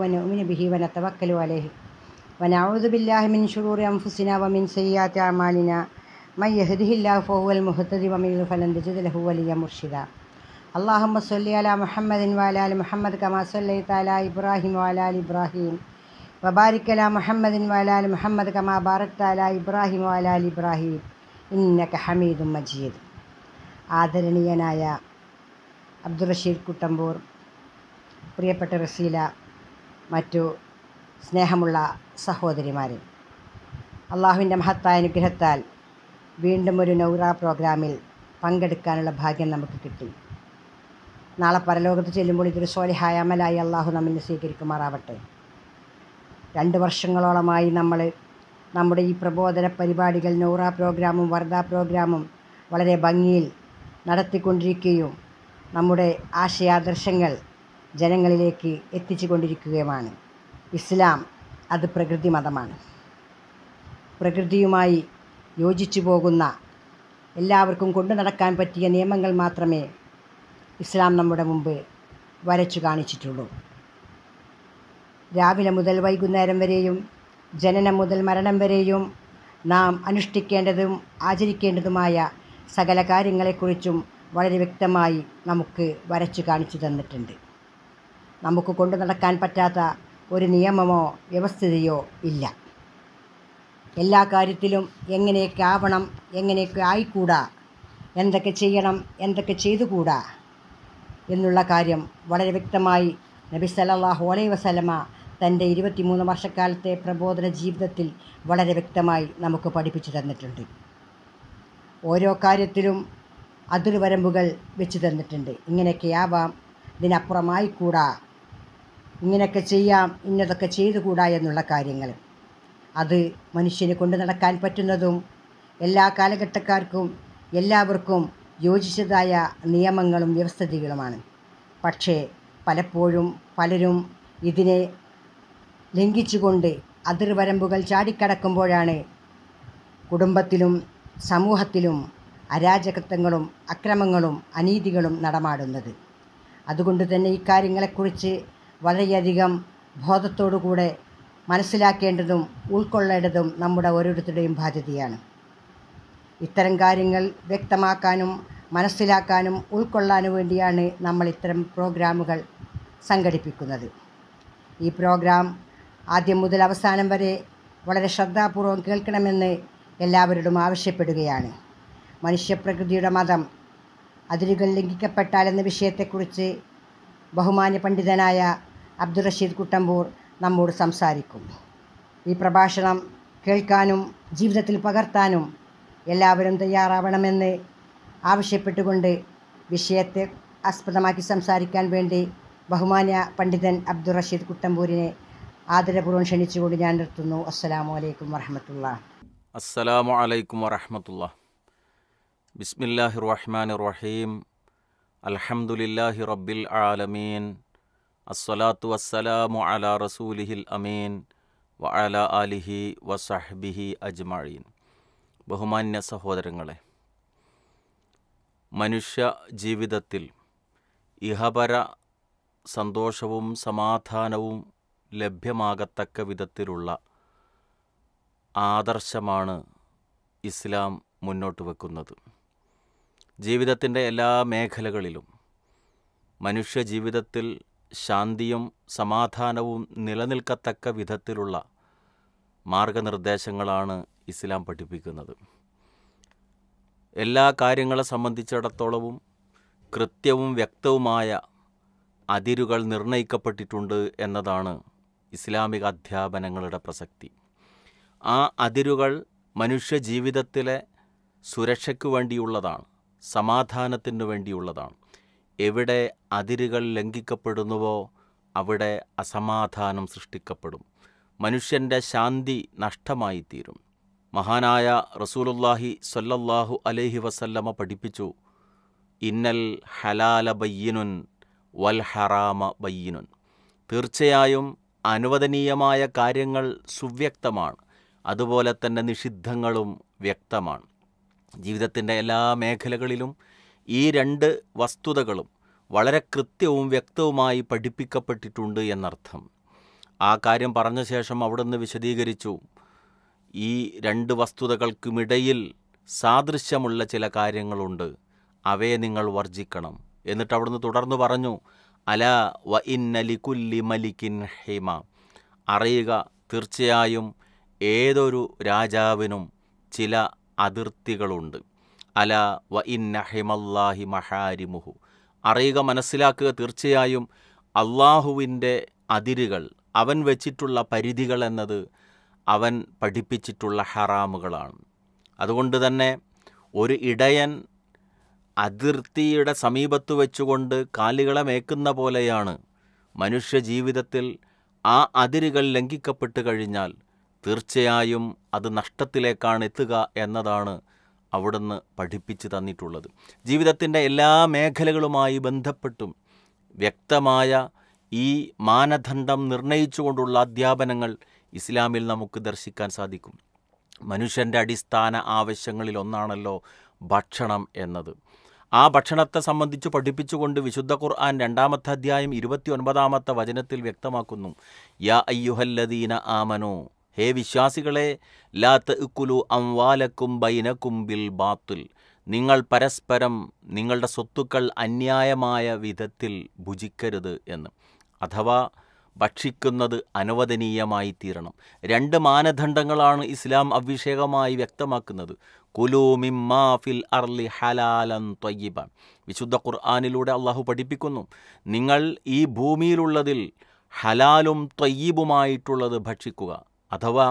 ونؤمن به ونتوكل عليه ونعوذ بالله من شرور أنفسنا ومن سيئات أعمالنا من يهده الله فهو المهتد ومن يضلل فلن تجد له وليا مرشدا اللهم صل على محمد وعلى آل محمد كما صليت على إبراهيم وعلى آل إبراهيم وبارك على محمد وعلى آل محمد كما باركت على إبراهيم وعلى آل إبراهيم إنك حميد مجيد ആദരണീയനായ അബ്ദുറഷീദ് കുട്ടമ്പൂർ പ്രിയപ്പെട്ട റസീല മറ്റു സ്നേഹമുള്ള സഹോദരിമാരെ അള്ളാഹുവിൻ്റെ മഹത്തായ അനുഗ്രഹത്താൽ വീണ്ടും ഒരു നൗറ പ്രോഗ്രാമിൽ പങ്കെടുക്കാനുള്ള ഭാഗ്യം നമുക്ക് കിട്ടി നാളെ പരലോകത്ത് ചെല്ലുമ്പോൾ ഇതൊരു സോലിഹായ അമലായി അള്ളാഹു നമ്മിനെ സ്വീകരിക്കുമാറാവട്ടെ രണ്ട് വർഷങ്ങളോളമായി നമ്മൾ നമ്മുടെ ഈ പ്രബോധന പരിപാടികൾ നൗറ പ്രോഗ്രാമും വർധ പ്രോഗ്രാമും വളരെ ഭംഗിയിൽ നടത്തിക്കൊണ്ടിരിക്കുകയും നമ്മുടെ ആശയാദർശങ്ങൾ ജനങ്ങളിലേക്ക് കൊണ്ടിരിക്കുകയുമാണ് ഇസ്ലാം അത് പ്രകൃതി മതമാണ് പ്രകൃതിയുമായി യോജിച്ചു പോകുന്ന എല്ലാവർക്കും കൊണ്ടു നടക്കാൻ പറ്റിയ നിയമങ്ങൾ മാത്രമേ ഇസ്ലാം നമ്മുടെ മുമ്പ് വരച്ചു കാണിച്ചിട്ടുള്ളൂ രാവിലെ മുതൽ വൈകുന്നേരം വരെയും ജനനം മുതൽ മരണം വരെയും നാം അനുഷ്ഠിക്കേണ്ടതും ആചരിക്കേണ്ടതുമായ സകല കാര്യങ്ങളെക്കുറിച്ചും വളരെ വ്യക്തമായി നമുക്ക് വരച്ചു കാണിച്ചു തന്നിട്ടുണ്ട് നമുക്ക് കൊണ്ടു നടക്കാൻ പറ്റാത്ത ഒരു നിയമമോ വ്യവസ്ഥിതിയോ ഇല്ല എല്ലാ കാര്യത്തിലും എങ്ങനെയൊക്കെ ആവണം എങ്ങനെയൊക്കെ ആയിക്കൂടാ എന്തൊക്കെ ചെയ്യണം എന്തൊക്കെ ചെയ്തുകൂടാ എന്നുള്ള കാര്യം വളരെ വ്യക്തമായി നബി സല്ലാഹു അലൈ വസലമ തൻ്റെ ഇരുപത്തിമൂന്ന് വർഷക്കാലത്തെ പ്രബോധന ജീവിതത്തിൽ വളരെ വ്യക്തമായി നമുക്ക് പഠിപ്പിച്ചു തന്നിട്ടുണ്ട് ഓരോ കാര്യത്തിലും അതിർവരമ്പുകൾ വെച്ച് തന്നിട്ടുണ്ട് ഇങ്ങനെയൊക്കെയാവാം ഇതിനപ്പുറമായി കൂടാ ഇങ്ങനെയൊക്കെ ചെയ്യാം ഇന്നതൊക്കെ ചെയ്തുകൂടാ എന്നുള്ള കാര്യങ്ങൾ അത് മനുഷ്യനെ കൊണ്ട് നടക്കാൻ പറ്റുന്നതും എല്ലാ കാലഘട്ടക്കാർക്കും എല്ലാവർക്കും യോജിച്ചതായ നിയമങ്ങളും വ്യവസ്ഥിതികളുമാണ് പക്ഷേ പലപ്പോഴും പലരും ഇതിനെ ലംഘിച്ചുകൊണ്ട് അതിർവരമ്പുകൾ ചാടിക്കടക്കുമ്പോഴാണ് കുടുംബത്തിലും സമൂഹത്തിലും അരാജകത്വങ്ങളും അക്രമങ്ങളും അനീതികളും നടമാടുന്നത് അതുകൊണ്ട് തന്നെ ഇക്കാര്യങ്ങളെക്കുറിച്ച് വളരെയധികം കൂടെ മനസ്സിലാക്കേണ്ടതും ഉൾക്കൊള്ളേണ്ടതും നമ്മുടെ ഓരോരുത്തരുടെയും ബാധ്യതയാണ് ഇത്തരം കാര്യങ്ങൾ വ്യക്തമാക്കാനും മനസ്സിലാക്കാനും ഉൾക്കൊള്ളാനും വേണ്ടിയാണ് നമ്മൾ ഇത്തരം പ്രോഗ്രാമുകൾ സംഘടിപ്പിക്കുന്നത് ഈ പ്രോഗ്രാം ആദ്യം മുതൽ അവസാനം വരെ വളരെ ശ്രദ്ധാപൂർവം കേൾക്കണമെന്ന് എല്ലാവരോടും ആവശ്യപ്പെടുകയാണ് മനുഷ്യപ്രകൃതിയുടെ മതം അതിരുകൾ ലംഘിക്കപ്പെട്ടാൽ എന്ന വിഷയത്തെക്കുറിച്ച് ബഹുമാന്യ പണ്ഡിതനായ അബ്ദുറഷീദ് കുട്ടമ്പൂർ നമ്മോട് സംസാരിക്കും ഈ പ്രഭാഷണം കേൾക്കാനും ജീവിതത്തിൽ പകർത്താനും എല്ലാവരും തയ്യാറാവണമെന്ന് ആവശ്യപ്പെട്ടുകൊണ്ട് വിഷയത്തെ ആസ്പദമാക്കി സംസാരിക്കാൻ വേണ്ടി ബഹുമാന്യ പണ്ഡിതൻ അബ്ദുൾ റഷീദ് കുട്ടമ്പൂരിനെ ആദരപൂർവ്വം ക്ഷണിച്ചുകൊണ്ട് ഞാൻ നിർത്തുന്നു അസ്സലാമു അലൈക്കും വറഹമത്തുള്ള അസ്സലാമു അലൈക്കും വറഹമത്തുള്ള ബിസ്മില്ലാഹി റഹ്മാൻ റഹീം അലഹമുല്ലാഹി റബ്ബിൽ ആലമീൻ അസ്സലാത്തു വസ്സലാമു അല റസൂലിഹിൽ അമീൻ വ അല അലിഹി വസഹ്ബിഹി അജ്മഴീൻ ബഹുമാന്യ സഹോദരങ്ങളെ മനുഷ്യ ജീവിതത്തിൽ ഇഹപര സന്തോഷവും സമാധാനവും ലഭ്യമാകത്തക്ക വിധത്തിലുള്ള ആദർശമാണ് ഇസ്ലാം മുന്നോട്ട് വെക്കുന്നത് ജീവിതത്തിൻ്റെ എല്ലാ മേഖലകളിലും മനുഷ്യ ജീവിതത്തിൽ ശാന്തിയും സമാധാനവും നിലനിൽക്കത്തക്ക വിധത്തിലുള്ള മാർഗനിർദ്ദേശങ്ങളാണ് ഇസ്ലാം പഠിപ്പിക്കുന്നത് എല്ലാ കാര്യങ്ങളെ സംബന്ധിച്ചിടത്തോളവും കൃത്യവും വ്യക്തവുമായ അതിരുകൾ നിർണയിക്കപ്പെട്ടിട്ടുണ്ട് എന്നതാണ് ഇസ്ലാമിക അധ്യാപനങ്ങളുടെ പ്രസക്തി ആ അതിരുകൾ മനുഷ്യ ജീവിതത്തിലെ സുരക്ഷയ്ക്ക് വേണ്ടിയുള്ളതാണ് സമാധാനത്തിനു വേണ്ടിയുള്ളതാണ് എവിടെ അതിരുകൾ ലംഘിക്കപ്പെടുന്നുവോ അവിടെ അസമാധാനം സൃഷ്ടിക്കപ്പെടും മനുഷ്യൻ്റെ ശാന്തി നഷ്ടമായിത്തീരും മഹാനായ റസൂലുല്ലാഹി സൊല്ലല്ലാഹു അലൈഹി വസല്ലമ പഠിപ്പിച്ചു ഇന്നൽ ഹലാല ബയ്യനുൻ വൽ ഹറാമ ബയ്യനുൻ തീർച്ചയായും അനുവദനീയമായ കാര്യങ്ങൾ സുവ്യക്തമാണ് അതുപോലെ തന്നെ നിഷിദ്ധങ്ങളും വ്യക്തമാണ് ജീവിതത്തിൻ്റെ എല്ലാ മേഖലകളിലും ഈ രണ്ട് വസ്തുതകളും വളരെ കൃത്യവും വ്യക്തവുമായി പഠിപ്പിക്കപ്പെട്ടിട്ടുണ്ട് എന്നർത്ഥം ആ കാര്യം പറഞ്ഞ ശേഷം അവിടുന്ന് വിശദീകരിച്ചു ഈ രണ്ട് വസ്തുതകൾക്കുമിടയിൽ സാദൃശ്യമുള്ള ചില കാര്യങ്ങളുണ്ട് അവയെ നിങ്ങൾ വർജിക്കണം എന്നിട്ട് അവിടുന്ന് തുടർന്ന് പറഞ്ഞു അല വ ഇന്നലിക്കുല്ലി മലിക്കിൻ ഹേമ അറിയുക തീർച്ചയായും ഏതൊരു രാജാവിനും ചില അതിർത്തികളുണ്ട് അല വ ഇന്നഹിമല്ലാഹി മഹാരിമുഹു അറിയുക മനസ്സിലാക്കുക തീർച്ചയായും അള്ളാഹുവിൻ്റെ അതിരുകൾ അവൻ വച്ചിട്ടുള്ള പരിധികൾ എന്നത് അവൻ പഠിപ്പിച്ചിട്ടുള്ള ഹറാമുകളാണ് അതുകൊണ്ട് തന്നെ ഒരു ഇടയൻ അതിർത്തിയുടെ സമീപത്ത് വെച്ചുകൊണ്ട് കാലുകളെ മേക്കുന്ന പോലെയാണ് മനുഷ്യ ജീവിതത്തിൽ ആ അതിരുകൾ ലംഘിക്കപ്പെട്ട് കഴിഞ്ഞാൽ തീർച്ചയായും അത് നഷ്ടത്തിലേക്കാണ് എത്തുക എന്നതാണ് അവിടുന്ന് പഠിപ്പിച്ചു തന്നിട്ടുള്ളത് ജീവിതത്തിൻ്റെ എല്ലാ മേഖലകളുമായി ബന്ധപ്പെട്ടും വ്യക്തമായ ഈ മാനദണ്ഡം നിർണയിച്ചുകൊണ്ടുള്ള അധ്യാപനങ്ങൾ ഇസ്ലാമിൽ നമുക്ക് ദർശിക്കാൻ സാധിക്കും മനുഷ്യൻ്റെ അടിസ്ഥാന ആവശ്യങ്ങളിൽ ഒന്നാണല്ലോ ഭക്ഷണം എന്നത് ആ ഭക്ഷണത്തെ സംബന്ധിച്ച് പഠിപ്പിച്ചുകൊണ്ട് വിശുദ്ധ ഖുർആൻ രണ്ടാമത്തെ അധ്യായം ഇരുപത്തി ഒൻപതാമത്തെ വചനത്തിൽ വ്യക്തമാക്കുന്നു യാ അയ്യുഹല്ലദീന ആമനോ ഹേ വിശ്വാസികളെ ലാത്ത് ഇക്കുലു അംവാലക്കും ബൈനക്കും ബിൽ ബാത്തുൽ നിങ്ങൾ പരസ്പരം നിങ്ങളുടെ സ്വത്തുക്കൾ അന്യായമായ വിധത്തിൽ ഭുജിക്കരുത് എന്ന് അഥവാ ഭക്ഷിക്കുന്നത് അനുവദനീയമായി തീരണം രണ്ട് മാനദണ്ഡങ്ങളാണ് ഇസ്ലാം അഭിഷേകമായി വ്യക്തമാക്കുന്നത് കുലു മിമ്മാ ഫിൽ അർലി ഹലാലൻ ത്വയ്യിബ വിശുദ്ധ ഖുർആാനിലൂടെ അള്ളാഹു പഠിപ്പിക്കുന്നു നിങ്ങൾ ഈ ഭൂമിയിലുള്ളതിൽ ഹലാലും ത്വയ്യീബുമായിട്ടുള്ളത് ഭക്ഷിക്കുക അഥവാ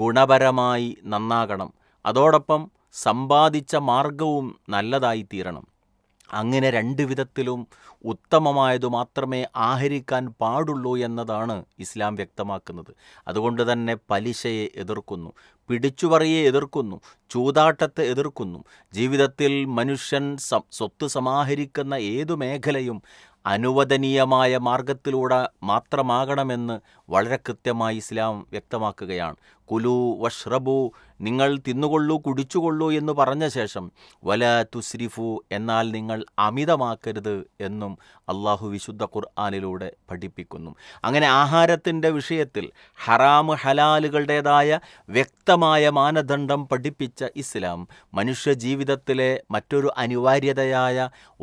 ഗുണപരമായി നന്നാകണം അതോടൊപ്പം സമ്പാദിച്ച മാർഗവും നല്ലതായി തീരണം അങ്ങനെ രണ്ട് വിധത്തിലും ഉത്തമമായതു മാത്രമേ ആഹരിക്കാൻ പാടുള്ളൂ എന്നതാണ് ഇസ്ലാം വ്യക്തമാക്കുന്നത് അതുകൊണ്ട് തന്നെ പലിശയെ എതിർക്കുന്നു പിടിച്ചുപറിയെ എതിർക്കുന്നു ചൂതാട്ടത്തെ എതിർക്കുന്നു ജീവിതത്തിൽ മനുഷ്യൻ സ്വത്ത് സമാഹരിക്കുന്ന ഏതു മേഖലയും അനുവദനീയമായ മാർഗത്തിലൂടെ മാത്രമാകണമെന്ന് വളരെ കൃത്യമായി ഇസ്ലാം വ്യക്തമാക്കുകയാണ് കുലു വഷ്റബു നിങ്ങൾ തിന്നുകൊള്ളൂ കുടിച്ചുകൊള്ളൂ എന്ന് പറഞ്ഞ ശേഷം വല തുസ്രിഫു എന്നാൽ നിങ്ങൾ അമിതമാക്കരുത് എന്നും അള്ളാഹു വിശുദ്ധ ഖുർആാനിലൂടെ പഠിപ്പിക്കുന്നു അങ്ങനെ ആഹാരത്തിൻ്റെ വിഷയത്തിൽ ഹറാം ഹലാലുകളുടേതായ വ്യക്തമായ മാനദണ്ഡം പഠിപ്പിച്ച ഇസ്ലാം മനുഷ്യ ജീവിതത്തിലെ മറ്റൊരു അനിവാര്യതയായ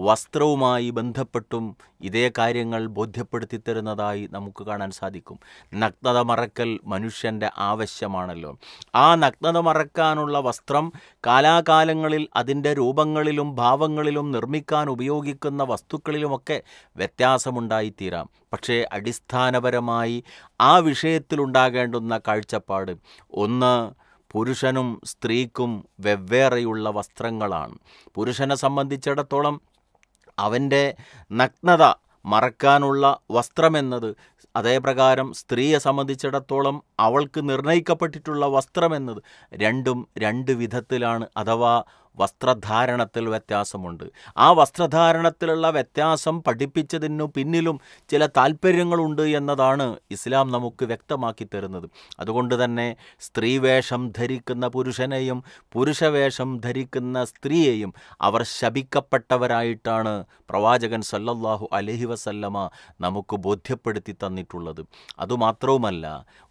വസ്ത്രവുമായി ബന്ധപ്പെട്ടും ഇതേ കാര്യങ്ങൾ ബോധ്യപ്പെടുത്തി തരുന്നതായി നമുക്ക് കാണാൻ സാധിക്കും നഗ്നത മറക്കൽ മനുഷ്യൻ്റെ ആവശ്യമാണല്ലോ ആ നഗ്നത മറക്കാനുള്ള വസ്ത്രം കാലാകാലങ്ങളിൽ അതിൻ്റെ രൂപങ്ങളിലും ഭാവങ്ങളിലും നിർമ്മിക്കാൻ ഉപയോഗിക്കുന്ന വസ്തുക്കളിലുമൊക്കെ വ്യത്യാസമുണ്ടായിത്തീരാം പക്ഷേ അടിസ്ഥാനപരമായി ആ വിഷയത്തിലുണ്ടാകേണ്ടുന്ന കാഴ്ചപ്പാട് ഒന്ന് പുരുഷനും സ്ത്രീക്കും വെവ്വേറെയുള്ള വസ്ത്രങ്ങളാണ് പുരുഷനെ സംബന്ധിച്ചിടത്തോളം അവൻ്റെ നഗ്നത മറക്കാനുള്ള വസ്ത്രമെന്നത് അതേപ്രകാരം സ്ത്രീയെ സംബന്ധിച്ചിടത്തോളം അവൾക്ക് നിർണയിക്കപ്പെട്ടിട്ടുള്ള വസ്ത്രമെന്നത് രണ്ടും രണ്ട് വിധത്തിലാണ് അഥവാ വസ്ത്രധാരണത്തിൽ വ്യത്യാസമുണ്ട് ആ വസ്ത്രധാരണത്തിലുള്ള വ്യത്യാസം പഠിപ്പിച്ചതിനു പിന്നിലും ചില താല്പര്യങ്ങളുണ്ട് എന്നതാണ് ഇസ്ലാം നമുക്ക് വ്യക്തമാക്കി തരുന്നത് അതുകൊണ്ട് തന്നെ സ്ത്രീവേഷം ധരിക്കുന്ന പുരുഷനെയും പുരുഷവേഷം ധരിക്കുന്ന സ്ത്രീയെയും അവർ ശപിക്കപ്പെട്ടവരായിട്ടാണ് പ്രവാചകൻ സല്ലല്ലാഹു അലഹി വസല്ലമ നമുക്ക് ബോധ്യപ്പെടുത്തി തന്നിട്ടുള്ളത് അതുമാത്രവുമല്ല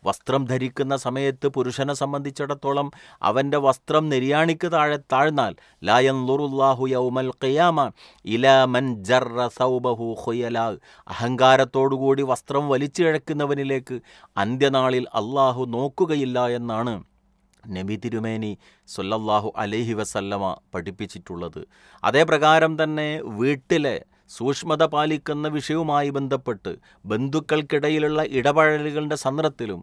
വസ്ത്രം ധരിക്കുന്ന സമയത്ത് പുരുഷനെ സംബന്ധിച്ചിടത്തോളം അവൻ്റെ വസ്ത്രം നിര്യാണിക്ക് താഴെ താഴ്ന്നാൽ യൗമൽ ഖിയാമ ഇലാ മൻ ജറ അഹങ്കാരത്തോടുകൂടി വസ്ത്രം വലിച്ചിഴക്കുന്നവനിലേക്ക് അന്ത്യനാളിൽ അള്ളാഹു നോക്കുകയില്ല എന്നാണ് നബി തിരുമേനി സൊല്ലാഹു അലൈഹി വസല്ലമ പഠിപ്പിച്ചിട്ടുള്ളത് അതേ പ്രകാരം തന്നെ വീട്ടിലെ സൂക്ഷ്മത പാലിക്കുന്ന വിഷയവുമായി ബന്ധപ്പെട്ട് ബന്ധുക്കൾക്കിടയിലുള്ള ഇടപഴകലുകളുടെ സന്ദർഭത്തിലും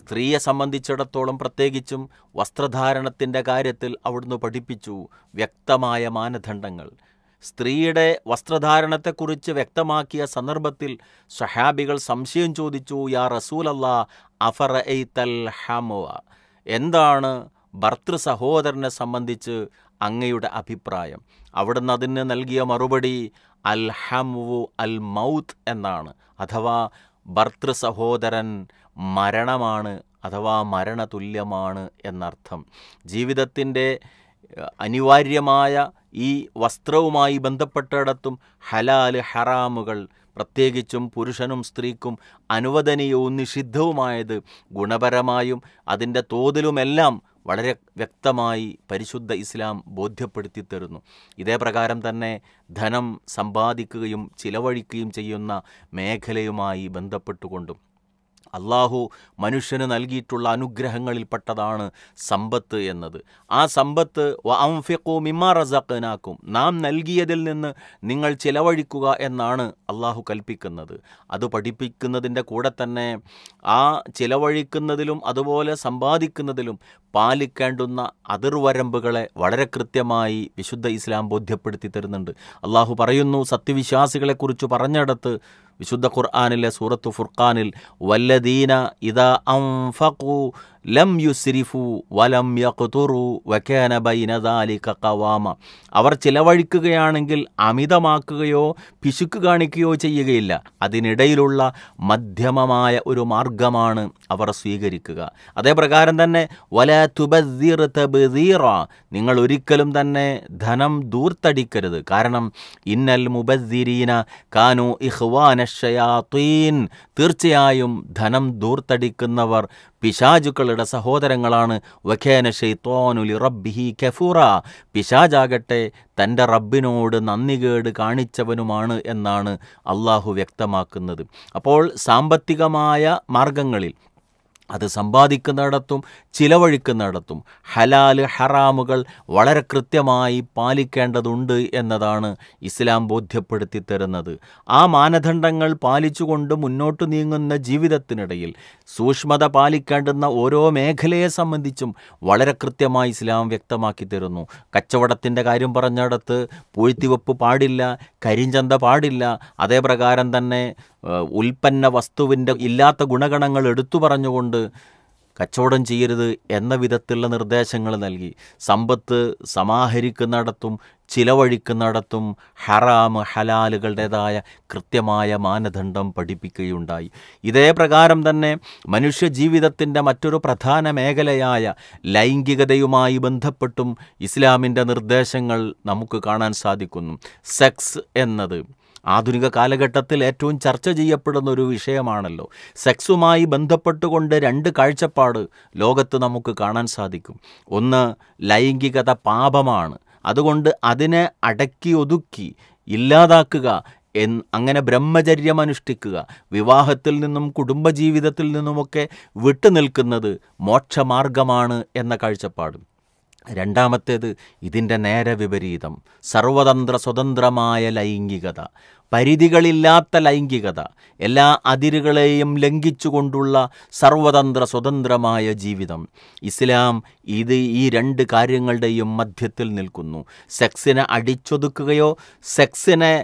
സ്ത്രീയെ സംബന്ധിച്ചിടത്തോളം പ്രത്യേകിച്ചും വസ്ത്രധാരണത്തിൻ്റെ കാര്യത്തിൽ അവിടുന്ന് പഠിപ്പിച്ചു വ്യക്തമായ മാനദണ്ഡങ്ങൾ സ്ത്രീയുടെ വസ്ത്രധാരണത്തെക്കുറിച്ച് വ്യക്തമാക്കിയ സന്ദർഭത്തിൽ സഹാബികൾ സംശയം ചോദിച്ചു യാ റസൂലല്ല അഫർ എയ് ഹമുവ എന്താണ് ഭർത്തൃ സഹോദരനെ സംബന്ധിച്ച് അങ്ങയുടെ അഭിപ്രായം അവിടുന്ന് അതിന് നൽകിയ മറുപടി അൽ ഹംവു അൽ മൗത്ത് എന്നാണ് അഥവാ ഭർത്തൃ സഹോദരൻ മരണമാണ് അഥവാ മരണതുല്യമാണ് എന്നർത്ഥം ജീവിതത്തിൻ്റെ അനിവാര്യമായ ഈ വസ്ത്രവുമായി ബന്ധപ്പെട്ടിടത്തും ഹലാല് ഹറാമുകൾ പ്രത്യേകിച്ചും പുരുഷനും സ്ത്രീക്കും അനുവദനീയവും നിഷിദ്ധവുമായത് ഗുണപരമായും അതിൻ്റെ തോതിലുമെല്ലാം വളരെ വ്യക്തമായി പരിശുദ്ധ ഇസ്ലാം ബോധ്യപ്പെടുത്തി തരുന്നു ഇതേ പ്രകാരം തന്നെ ധനം സമ്പാദിക്കുകയും ചിലവഴിക്കുകയും ചെയ്യുന്ന മേഖലയുമായി ബന്ധപ്പെട്ടുകൊണ്ടും അള്ളാഹു മനുഷ്യന് നൽകിയിട്ടുള്ള അനുഗ്രഹങ്ങളിൽപ്പെട്ടതാണ് സമ്പത്ത് എന്നത് ആ സമ്പത്ത് വ മിമ്മാ നാം നൽകിയതിൽ നിന്ന് നിങ്ങൾ ചിലവഴിക്കുക എന്നാണ് അള്ളാഹു കൽപ്പിക്കുന്നത് അത് പഠിപ്പിക്കുന്നതിൻ്റെ കൂടെ തന്നെ ആ ചിലവഴിക്കുന്നതിലും അതുപോലെ സമ്പാദിക്കുന്നതിലും പാലിക്കേണ്ടുന്ന അതിർവരമ്പുകളെ വളരെ കൃത്യമായി വിശുദ്ധ ഇസ്ലാം ബോധ്യപ്പെടുത്തി തരുന്നുണ്ട് അള്ളാഹു പറയുന്നു സത്യവിശ്വാസികളെക്കുറിച്ച് പറഞ്ഞിടത്ത് വിശുദ്ധ ഖുർആാനിലെ സൂറത്തു ഫുർഖാനിൽ വല്ലദീന ഇതാ അംഫഖു ലം യുസ്രിഫു വലം യഖ്തുറു വക്കാന ബൈന ദാലിക ഖവാമ അവർ ചിലവഴിക്കുകയാണെങ്കിൽ അമിതമാക്കുകയോ പിശുക്ക് കാണിക്കുകയോ ചെയ്യുകയില്ല അതിനിടയിലുള്ള മധ്യമമായ ഒരു മാർഗമാണ് അവർ സ്വീകരിക്കുക അതേപ്രകാരം തന്നെ വല തുബീർ തബീറ നിങ്ങൾ ഒരിക്കലും തന്നെ ധനം ദൂർത്തടിക്കരുത് കാരണം ഇന്നൽ മുബസ്സിരീന കാനു ഇഹ്വാനഷയാത്തീൻ തീർച്ചയായും ധനം ദൂർത്തടിക്കുന്നവർ പിശാചുക്കളുടെ അവരുടെ സഹോദരങ്ങളാണ് വഖേന ഷെയ്ത്തോനുലി റബ്ബിഹി കെഫൂറ പിശാജാകട്ടെ തൻ്റെ റബ്ബിനോട് നന്ദികേട് കാണിച്ചവനുമാണ് എന്നാണ് അള്ളാഹു വ്യക്തമാക്കുന്നത് അപ്പോൾ സാമ്പത്തികമായ മാർഗങ്ങളിൽ അത് സമ്പാദിക്കുന്നിടത്തും ചിലവഴിക്കുന്നിടത്തും ഹലാൽ ഹറാമുകൾ വളരെ കൃത്യമായി പാലിക്കേണ്ടതുണ്ട് എന്നതാണ് ഇസ്ലാം ബോധ്യപ്പെടുത്തി തരുന്നത് ആ മാനദണ്ഡങ്ങൾ പാലിച്ചുകൊണ്ട് മുന്നോട്ട് നീങ്ങുന്ന ജീവിതത്തിനിടയിൽ സൂക്ഷ്മത പാലിക്കേണ്ടുന്ന ഓരോ മേഖലയെ സംബന്ധിച്ചും വളരെ കൃത്യമായി ഇസ്ലാം വ്യക്തമാക്കി തരുന്നു കച്ചവടത്തിൻ്റെ കാര്യം പറഞ്ഞിടത്ത് പൂഴ്ത്തിവെപ്പ് പാടില്ല കരിഞ്ചന്ത പാടില്ല അതേപ്രകാരം തന്നെ ഉൽപ്പന്ന വസ്തുവിൻ്റെ ഇല്ലാത്ത ഗുണഗണങ്ങൾ എടുത്തു പറഞ്ഞുകൊണ്ട് കച്ചവടം ചെയ്യരുത് എന്ന വിധത്തിലുള്ള നിർദ്ദേശങ്ങൾ നൽകി സമ്പത്ത് സമാഹരിക്കുന്നിടത്തും ചിലവഴിക്കുന്നിടത്തും ഹറാം ഹലാലുകളുടേതായ കൃത്യമായ മാനദണ്ഡം പഠിപ്പിക്കുകയുണ്ടായി ഇതേ പ്രകാരം തന്നെ മനുഷ്യജീവിതത്തിൻ്റെ മറ്റൊരു പ്രധാന മേഖലയായ ലൈംഗികതയുമായി ബന്ധപ്പെട്ടും ഇസ്ലാമിൻ്റെ നിർദ്ദേശങ്ങൾ നമുക്ക് കാണാൻ സാധിക്കുന്നു സെക്സ് എന്നത് ആധുനിക കാലഘട്ടത്തിൽ ഏറ്റവും ചർച്ച ചെയ്യപ്പെടുന്ന ഒരു വിഷയമാണല്ലോ സെക്സുമായി ബന്ധപ്പെട്ടുകൊണ്ട് രണ്ട് കാഴ്ചപ്പാട് ലോകത്ത് നമുക്ക് കാണാൻ സാധിക്കും ഒന്ന് ലൈംഗികത പാപമാണ് അതുകൊണ്ട് അതിനെ അടക്കി ഒതുക്കി ഇല്ലാതാക്കുക എൻ അങ്ങനെ ബ്രഹ്മചര്യം അനുഷ്ഠിക്കുക വിവാഹത്തിൽ നിന്നും കുടുംബജീവിതത്തിൽ നിന്നുമൊക്കെ വിട്ടുനിൽക്കുന്നത് മോക്ഷമാർഗമാണ് എന്ന കാഴ്ചപ്പാട് രണ്ടാമത്തേത് ഇതിൻ്റെ നേരെ വിപരീതം സർവതന്ത്ര സ്വതന്ത്രമായ ലൈംഗികത പരിധികളില്ലാത്ത ലൈംഗികത എല്ലാ അതിരുകളെയും ലംഘിച്ചുകൊണ്ടുള്ള സർവതന്ത്ര സ്വതന്ത്രമായ ജീവിതം ഇസ്ലാം ഇത് ഈ രണ്ട് കാര്യങ്ങളുടെയും മധ്യത്തിൽ നിൽക്കുന്നു സെക്സിനെ അടിച്ചൊതുക്കുകയോ സെക്സിനെ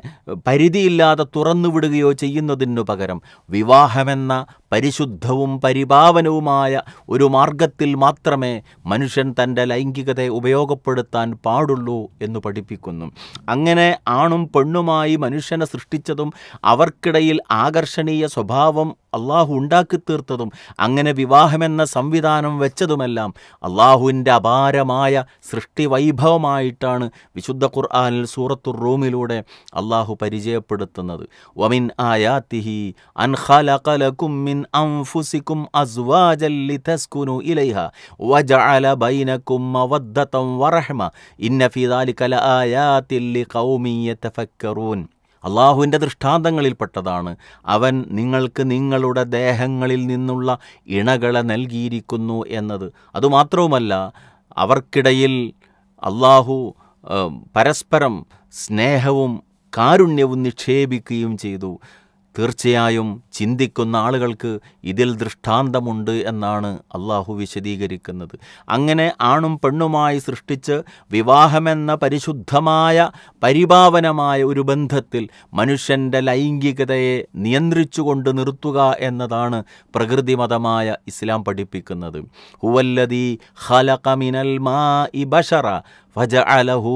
പരിധിയില്ലാതെ തുറന്നുവിടുകയോ ചെയ്യുന്നതിനു പകരം വിവാഹമെന്ന പരിശുദ്ധവും പരിപാവനവുമായ ഒരു മാർഗത്തിൽ മാത്രമേ മനുഷ്യൻ തൻ്റെ ലൈംഗികതയെ ഉപയോഗപ്പെടുത്താൻ പാടുള്ളൂ എന്ന് പഠിപ്പിക്കുന്നു അങ്ങനെ ആണും പെണ്ണുമായി മനുഷ്യനെ സൃഷ്ടിച്ചതും അവർക്കിടയിൽ ആകർഷണീയ സ്വഭാവം അള്ളാഹു ഉണ്ടാക്കിത്തീർത്തതും അങ്ങനെ വിവാഹമെന്ന സംവിധാനം വെച്ചതുമെല്ലാം അള്ളാഹുവിൻ്റെ അപാരമായ സൃഷ്ടി വൈഭവമായിട്ടാണ് വിശുദ്ധ ഖുർആാനിൽ സൂറത്തു റൂമിലൂടെ അള്ളാഹു പരിചയപ്പെടുത്തുന്നത് വമിൻ ആയാത്തിഹി അൻഖലഖലകും മിൻ അൻഫുസികും അസ്വാജൽ ലിതസ്കുനു വജഅല ബൈനകും മവദ്ദതൻ വറഹ്മ ഇന്ന ഫീ യതഫക്കറൂൻ അള്ളാഹുവിൻ്റെ ദൃഷ്ടാന്തങ്ങളിൽപ്പെട്ടതാണ് അവൻ നിങ്ങൾക്ക് നിങ്ങളുടെ ദേഹങ്ങളിൽ നിന്നുള്ള ഇണകളെ നൽകിയിരിക്കുന്നു എന്നത് അതുമാത്രവുമല്ല അവർക്കിടയിൽ അള്ളാഹു പരസ്പരം സ്നേഹവും കാരുണ്യവും നിക്ഷേപിക്കുകയും ചെയ്തു തീർച്ചയായും ചിന്തിക്കുന്ന ആളുകൾക്ക് ഇതിൽ ദൃഷ്ടാന്തമുണ്ട് എന്നാണ് അള്ളാഹു വിശദീകരിക്കുന്നത് അങ്ങനെ ആണും പെണ്ണുമായി സൃഷ്ടിച്ച് വിവാഹമെന്ന പരിശുദ്ധമായ പരിപാവനമായ ഒരു ബന്ധത്തിൽ മനുഷ്യൻ്റെ ലൈംഗികതയെ നിയന്ത്രിച്ചുകൊണ്ട് നിർത്തുക എന്നതാണ് പ്രകൃതിമതമായ ഇസ്ലാം പഠിപ്പിക്കുന്നത് ഹുവല്ലതി ഹലകമിനൽ മാ ഇ ബഷറ فجعله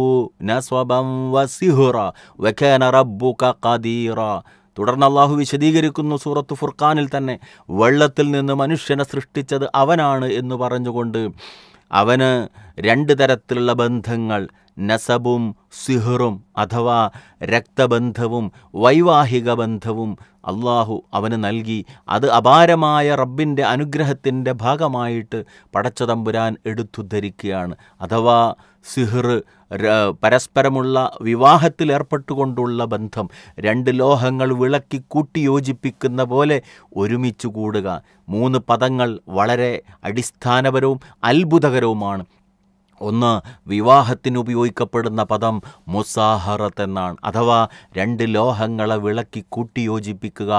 نصبا وسهرا وكان ربك തുടർന്ന് അള്ളാഹു വിശദീകരിക്കുന്നു സൂറത്ത് ഫുർഖാനിൽ തന്നെ വെള്ളത്തിൽ നിന്ന് മനുഷ്യനെ സൃഷ്ടിച്ചത് അവനാണ് എന്ന് പറഞ്ഞുകൊണ്ട് അവന് രണ്ട് തരത്തിലുള്ള ബന്ധങ്ങൾ നസബും സിഹറും അഥവാ രക്തബന്ധവും വൈവാഹിക ബന്ധവും അള്ളാഹു അവന് നൽകി അത് അപാരമായ റബ്ബിൻ്റെ അനുഗ്രഹത്തിൻ്റെ ഭാഗമായിട്ട് പടച്ചതമ്പുരാൻ ധരിക്കുകയാണ് അഥവാ സിഹർ പരസ്പരമുള്ള വിവാഹത്തിലേർപ്പെട്ടുകൊണ്ടുള്ള ബന്ധം രണ്ട് ലോഹങ്ങൾ വിളക്കി കൂട്ടി യോജിപ്പിക്കുന്ന പോലെ ഒരുമിച്ച് കൂടുക മൂന്ന് പദങ്ങൾ വളരെ അടിസ്ഥാനപരവും അത്ഭുതകരവുമാണ് ഒന്ന് വിവാഹത്തിന് ഉപയോഗിക്കപ്പെടുന്ന പദം മുസാഹറത്ത് എന്നാണ് അഥവാ രണ്ട് ലോഹങ്ങളെ വിളക്കി കൂട്ടിയോജിപ്പിക്കുക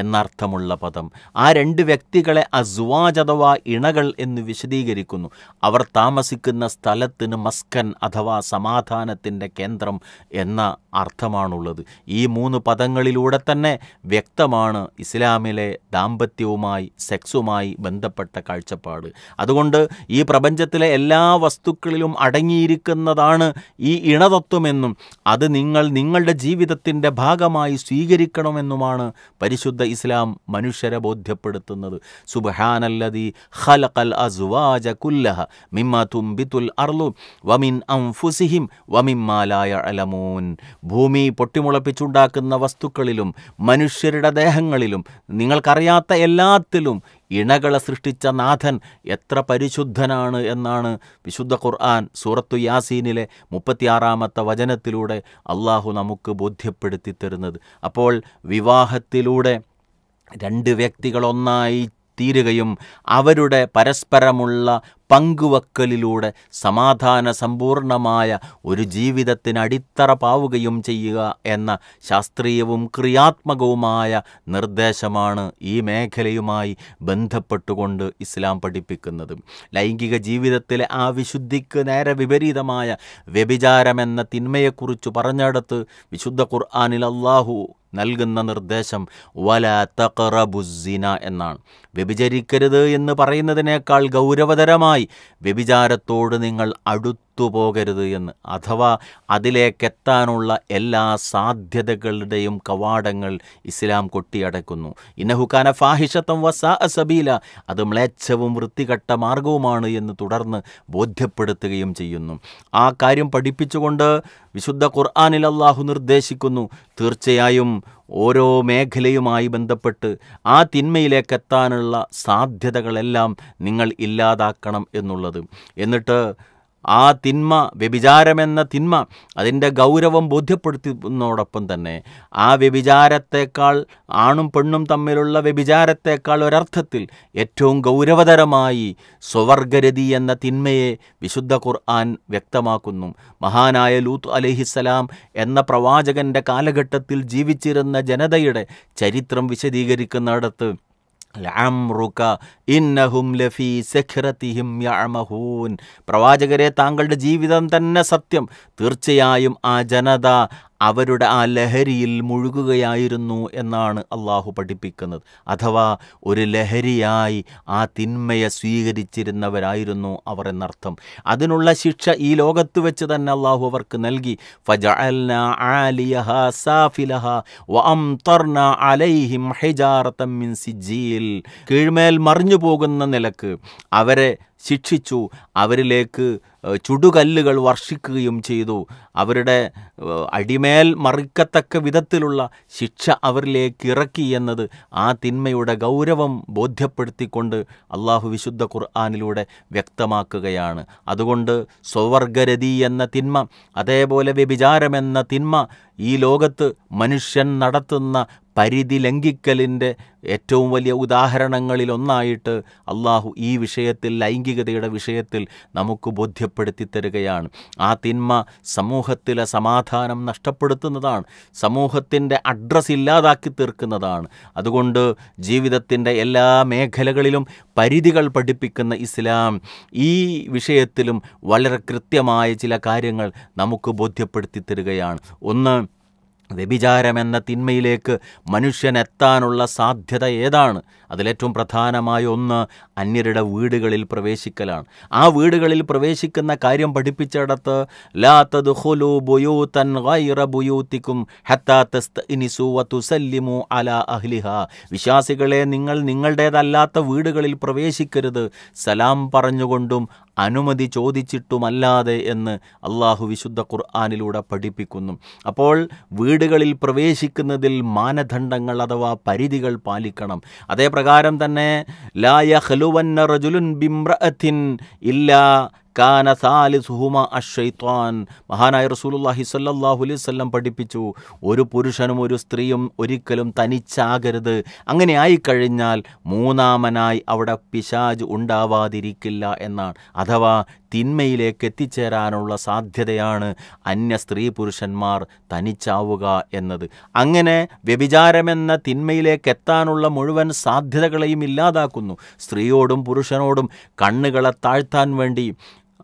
എന്നർത്ഥമുള്ള പദം ആ രണ്ട് വ്യക്തികളെ അസ്വാജ് അഥവാ ഇണകൾ എന്ന് വിശദീകരിക്കുന്നു അവർ താമസിക്കുന്ന സ്ഥലത്തിന് മസ്കൻ അഥവാ സമാധാനത്തിൻ്റെ കേന്ദ്രം എന്ന അർത്ഥമാണുള്ളത് ഈ മൂന്ന് പദങ്ങളിലൂടെ തന്നെ വ്യക്തമാണ് ഇസ്ലാമിലെ ദാമ്പത്യവുമായി സെക്സുമായി ബന്ധപ്പെട്ട കാഴ്ചപ്പാട് അതുകൊണ്ട് ഈ പ്രപഞ്ചത്തിലെ എല്ലാ വസ്തു വസ്തുക്കളിലും അടങ്ങിയിരിക്കുന്നതാണ് ഈ ഇണതത്വമെന്നും അത് നിങ്ങൾ നിങ്ങളുടെ ജീവിതത്തിൻ്റെ ഭാഗമായി സ്വീകരിക്കണമെന്നുമാണ് പരിശുദ്ധ ഇസ്ലാം മനുഷ്യരെ ബോധ്യപ്പെടുത്തുന്നത് സുബഹാനല്ലതി ഖലഖൽ അസ്വാജ കുല്ലഹ മിമ്മ തുംബിതുൽ അർലു വമിൻ അംഫുസിഹിം വമിമ്മാലായ അലമൂൻ ഭൂമി പൊട്ടിമുളപ്പിച്ചുണ്ടാക്കുന്ന വസ്തുക്കളിലും മനുഷ്യരുടെ ദേഹങ്ങളിലും നിങ്ങൾക്കറിയാത്ത എല്ലാത്തിലും ഇണകളെ സൃഷ്ടിച്ച നാഥൻ എത്ര പരിശുദ്ധനാണ് എന്നാണ് വിശുദ്ധ ഖുർആൻ സൂറത്തു യാസീനിലെ മുപ്പത്തിയാറാമത്തെ വചനത്തിലൂടെ അള്ളാഹു നമുക്ക് ബോധ്യപ്പെടുത്തി തരുന്നത് അപ്പോൾ വിവാഹത്തിലൂടെ രണ്ട് വ്യക്തികൾ ഒന്നായി തീരുകയും അവരുടെ പരസ്പരമുള്ള പങ്കുവക്കലിലൂടെ സമാധാന സമ്പൂർണമായ ഒരു ജീവിതത്തിന് അടിത്തറ പാവുകയും ചെയ്യുക എന്ന ശാസ്ത്രീയവും ക്രിയാത്മകവുമായ നിർദ്ദേശമാണ് ഈ മേഖലയുമായി ബന്ധപ്പെട്ടുകൊണ്ട് ഇസ്ലാം പഠിപ്പിക്കുന്നത് ലൈംഗിക ജീവിതത്തിലെ ആ വിശുദ്ധിക്ക് നേരെ വിപരീതമായ വ്യഭിചാരമെന്ന തിന്മയെക്കുറിച്ച് പറഞ്ഞെടുത്ത് വിശുദ്ധ ഖുർആാനിൽ അള്ളാഹു നൽകുന്ന നിർദ്ദേശം വല തഖറബുസിന എന്നാണ് വ്യഭിചരിക്കരുത് എന്ന് പറയുന്നതിനേക്കാൾ ഗൗരവതരമായി വ്യഭിചാരത്തോട് നിങ്ങൾ അടുത്തു പെട്ടുപോകരുത് എന്ന് അഥവാ അതിലേക്കെത്താനുള്ള എല്ലാ സാധ്യതകളുടെയും കവാടങ്ങൾ ഇസ്ലാം കൊട്ടിയടക്കുന്നു ഇന്നഹുക്കാന ഫാഹിഷത്തം വസാ അസബീല അത് മ്ലേച്ഛവും വൃത്തികെട്ട മാർഗവുമാണ് എന്ന് തുടർന്ന് ബോധ്യപ്പെടുത്തുകയും ചെയ്യുന്നു ആ കാര്യം പഠിപ്പിച്ചുകൊണ്ട് വിശുദ്ധ ഖുർആാനിൽ അള്ളാഹു നിർദ്ദേശിക്കുന്നു തീർച്ചയായും ഓരോ മേഖലയുമായി ബന്ധപ്പെട്ട് ആ തിന്മയിലേക്കെത്താനുള്ള സാധ്യതകളെല്ലാം നിങ്ങൾ ഇല്ലാതാക്കണം എന്നുള്ളത് എന്നിട്ട് ആ തിന്മ വ്യഭിചാരമെന്ന തിന്മ അതിൻ്റെ ഗൗരവം ബോധ്യപ്പെടുത്തുന്നതോടൊപ്പം തന്നെ ആ വ്യഭിചാരത്തെക്കാൾ ആണും പെണ്ണും തമ്മിലുള്ള വ്യഭിചാരത്തെക്കാൾ ഒരർത്ഥത്തിൽ ഏറ്റവും ഗൗരവതരമായി സ്വവർഗരതി എന്ന തിന്മയെ വിശുദ്ധ ഖുർആൻ വ്യക്തമാക്കുന്നു മഹാനായ ലൂത്ത് അലഹിസ്സലാം എന്ന പ്രവാചകൻ്റെ കാലഘട്ടത്തിൽ ജീവിച്ചിരുന്ന ജനതയുടെ ചരിത്രം വിശദീകരിക്കുന്നിടത്ത് പ്രവാചകരെ താങ്കളുടെ ജീവിതം തന്നെ സത്യം തീർച്ചയായും ആ ജനത അവരുടെ ആ ലഹരിയിൽ മുഴുകുകയായിരുന്നു എന്നാണ് അള്ളാഹു പഠിപ്പിക്കുന്നത് അഥവാ ഒരു ലഹരിയായി ആ തിന്മയെ സ്വീകരിച്ചിരുന്നവരായിരുന്നു അവർ എന്നർത്ഥം അതിനുള്ള ശിക്ഷ ഈ ലോകത്ത് വെച്ച് തന്നെ അള്ളാഹു അവർക്ക് നൽകി കീഴ്മേൽ മറിഞ്ഞു പോകുന്ന നിലക്ക് അവരെ ശിക്ഷിച്ചു അവരിലേക്ക് ചുടുകല്ലുകൾ വർഷിക്കുകയും ചെയ്തു അവരുടെ അടിമേൽ മറിക്കത്തക്ക വിധത്തിലുള്ള ശിക്ഷ അവരിലേക്ക് ഇറക്കി എന്നത് ആ തിന്മയുടെ ഗൗരവം ബോധ്യപ്പെടുത്തിക്കൊണ്ട് അള്ളാഹു വിശുദ്ധ ഖുർആാനിലൂടെ വ്യക്തമാക്കുകയാണ് അതുകൊണ്ട് സ്വവർഗരതി എന്ന തിന്മ അതേപോലെ വ്യഭിചാരമെന്ന തിന്മ ഈ ലോകത്ത് മനുഷ്യൻ നടത്തുന്ന പരിധി ലംഘിക്കലിൻ്റെ ഏറ്റവും വലിയ ഉദാഹരണങ്ങളിൽ ഒന്നായിട്ട് അള്ളാഹു ഈ വിഷയത്തിൽ ലൈംഗികതയുടെ വിഷയത്തിൽ നമുക്ക് ബോധ്യപ്പെടുത്തി തരികയാണ് ആ തിന്മ സമൂഹത്തിലെ സമാധാനം നഷ്ടപ്പെടുത്തുന്നതാണ് സമൂഹത്തിൻ്റെ അഡ്രസ്സ് ഇല്ലാതാക്കി തീർക്കുന്നതാണ് അതുകൊണ്ട് ജീവിതത്തിൻ്റെ എല്ലാ മേഖലകളിലും പരിധികൾ പഠിപ്പിക്കുന്ന ഇസ്ലാം ഈ വിഷയത്തിലും വളരെ കൃത്യമായ ചില കാര്യങ്ങൾ നമുക്ക് ബോധ്യപ്പെടുത്തി തരികയാണ് ഒന്ന് വ്യഭിചാരമെന്ന തിന്മയിലേക്ക് മനുഷ്യനെത്താനുള്ള സാധ്യത ഏതാണ് അതിലേറ്റവും പ്രധാനമായ ഒന്ന് അന്യരുടെ വീടുകളിൽ പ്രവേശിക്കലാണ് ആ വീടുകളിൽ പ്രവേശിക്കുന്ന കാര്യം പഠിപ്പിച്ചിടത്ത് വിശ്വാസികളെ നിങ്ങൾ നിങ്ങളുടേതല്ലാത്ത വീടുകളിൽ പ്രവേശിക്കരുത് സലാം പറഞ്ഞുകൊണ്ടും അനുമതി ചോദിച്ചിട്ടുമല്ലാതെ എന്ന് അള്ളാഹു വിശുദ്ധ ഖുർആാനിലൂടെ പഠിപ്പിക്കുന്നു അപ്പോൾ വീടുകളിൽ പ്രവേശിക്കുന്നതിൽ മാനദണ്ഡങ്ങൾ അഥവാ പരിധികൾ പാലിക്കണം അതേ പ്രകാരം തന്നെ ലായ ഹലുവന്ന റജുലുൻ ബിംറഅത്തിൻ ഇല്ലാ കാന സാലിസുഹുമ അഷൈത്വാൻ മഹാനായ റസൂലുല്ലാഹി സല്ലാഹു പഠിപ്പിച്ചു ഒരു പുരുഷനും ഒരു സ്ത്രീയും ഒരിക്കലും തനിച്ചാകരുത് അങ്ങനെ ആയിക്കഴിഞ്ഞാൽ മൂന്നാമനായി അവിടെ പിശാജ് ഉണ്ടാവാതിരിക്കില്ല എന്നാണ് അഥവാ തിന്മയിലേക്ക് എത്തിച്ചേരാനുള്ള സാധ്യതയാണ് അന്യ സ്ത്രീ പുരുഷന്മാർ തനിച്ചാവുക എന്നത് അങ്ങനെ വ്യഭിചാരമെന്ന തിന്മയിലേക്ക് എത്താനുള്ള മുഴുവൻ സാധ്യതകളെയും ഇല്ലാതാക്കുന്നു സ്ത്രീയോടും പുരുഷനോടും കണ്ണുകളെ താഴ്ത്താൻ വേണ്ടി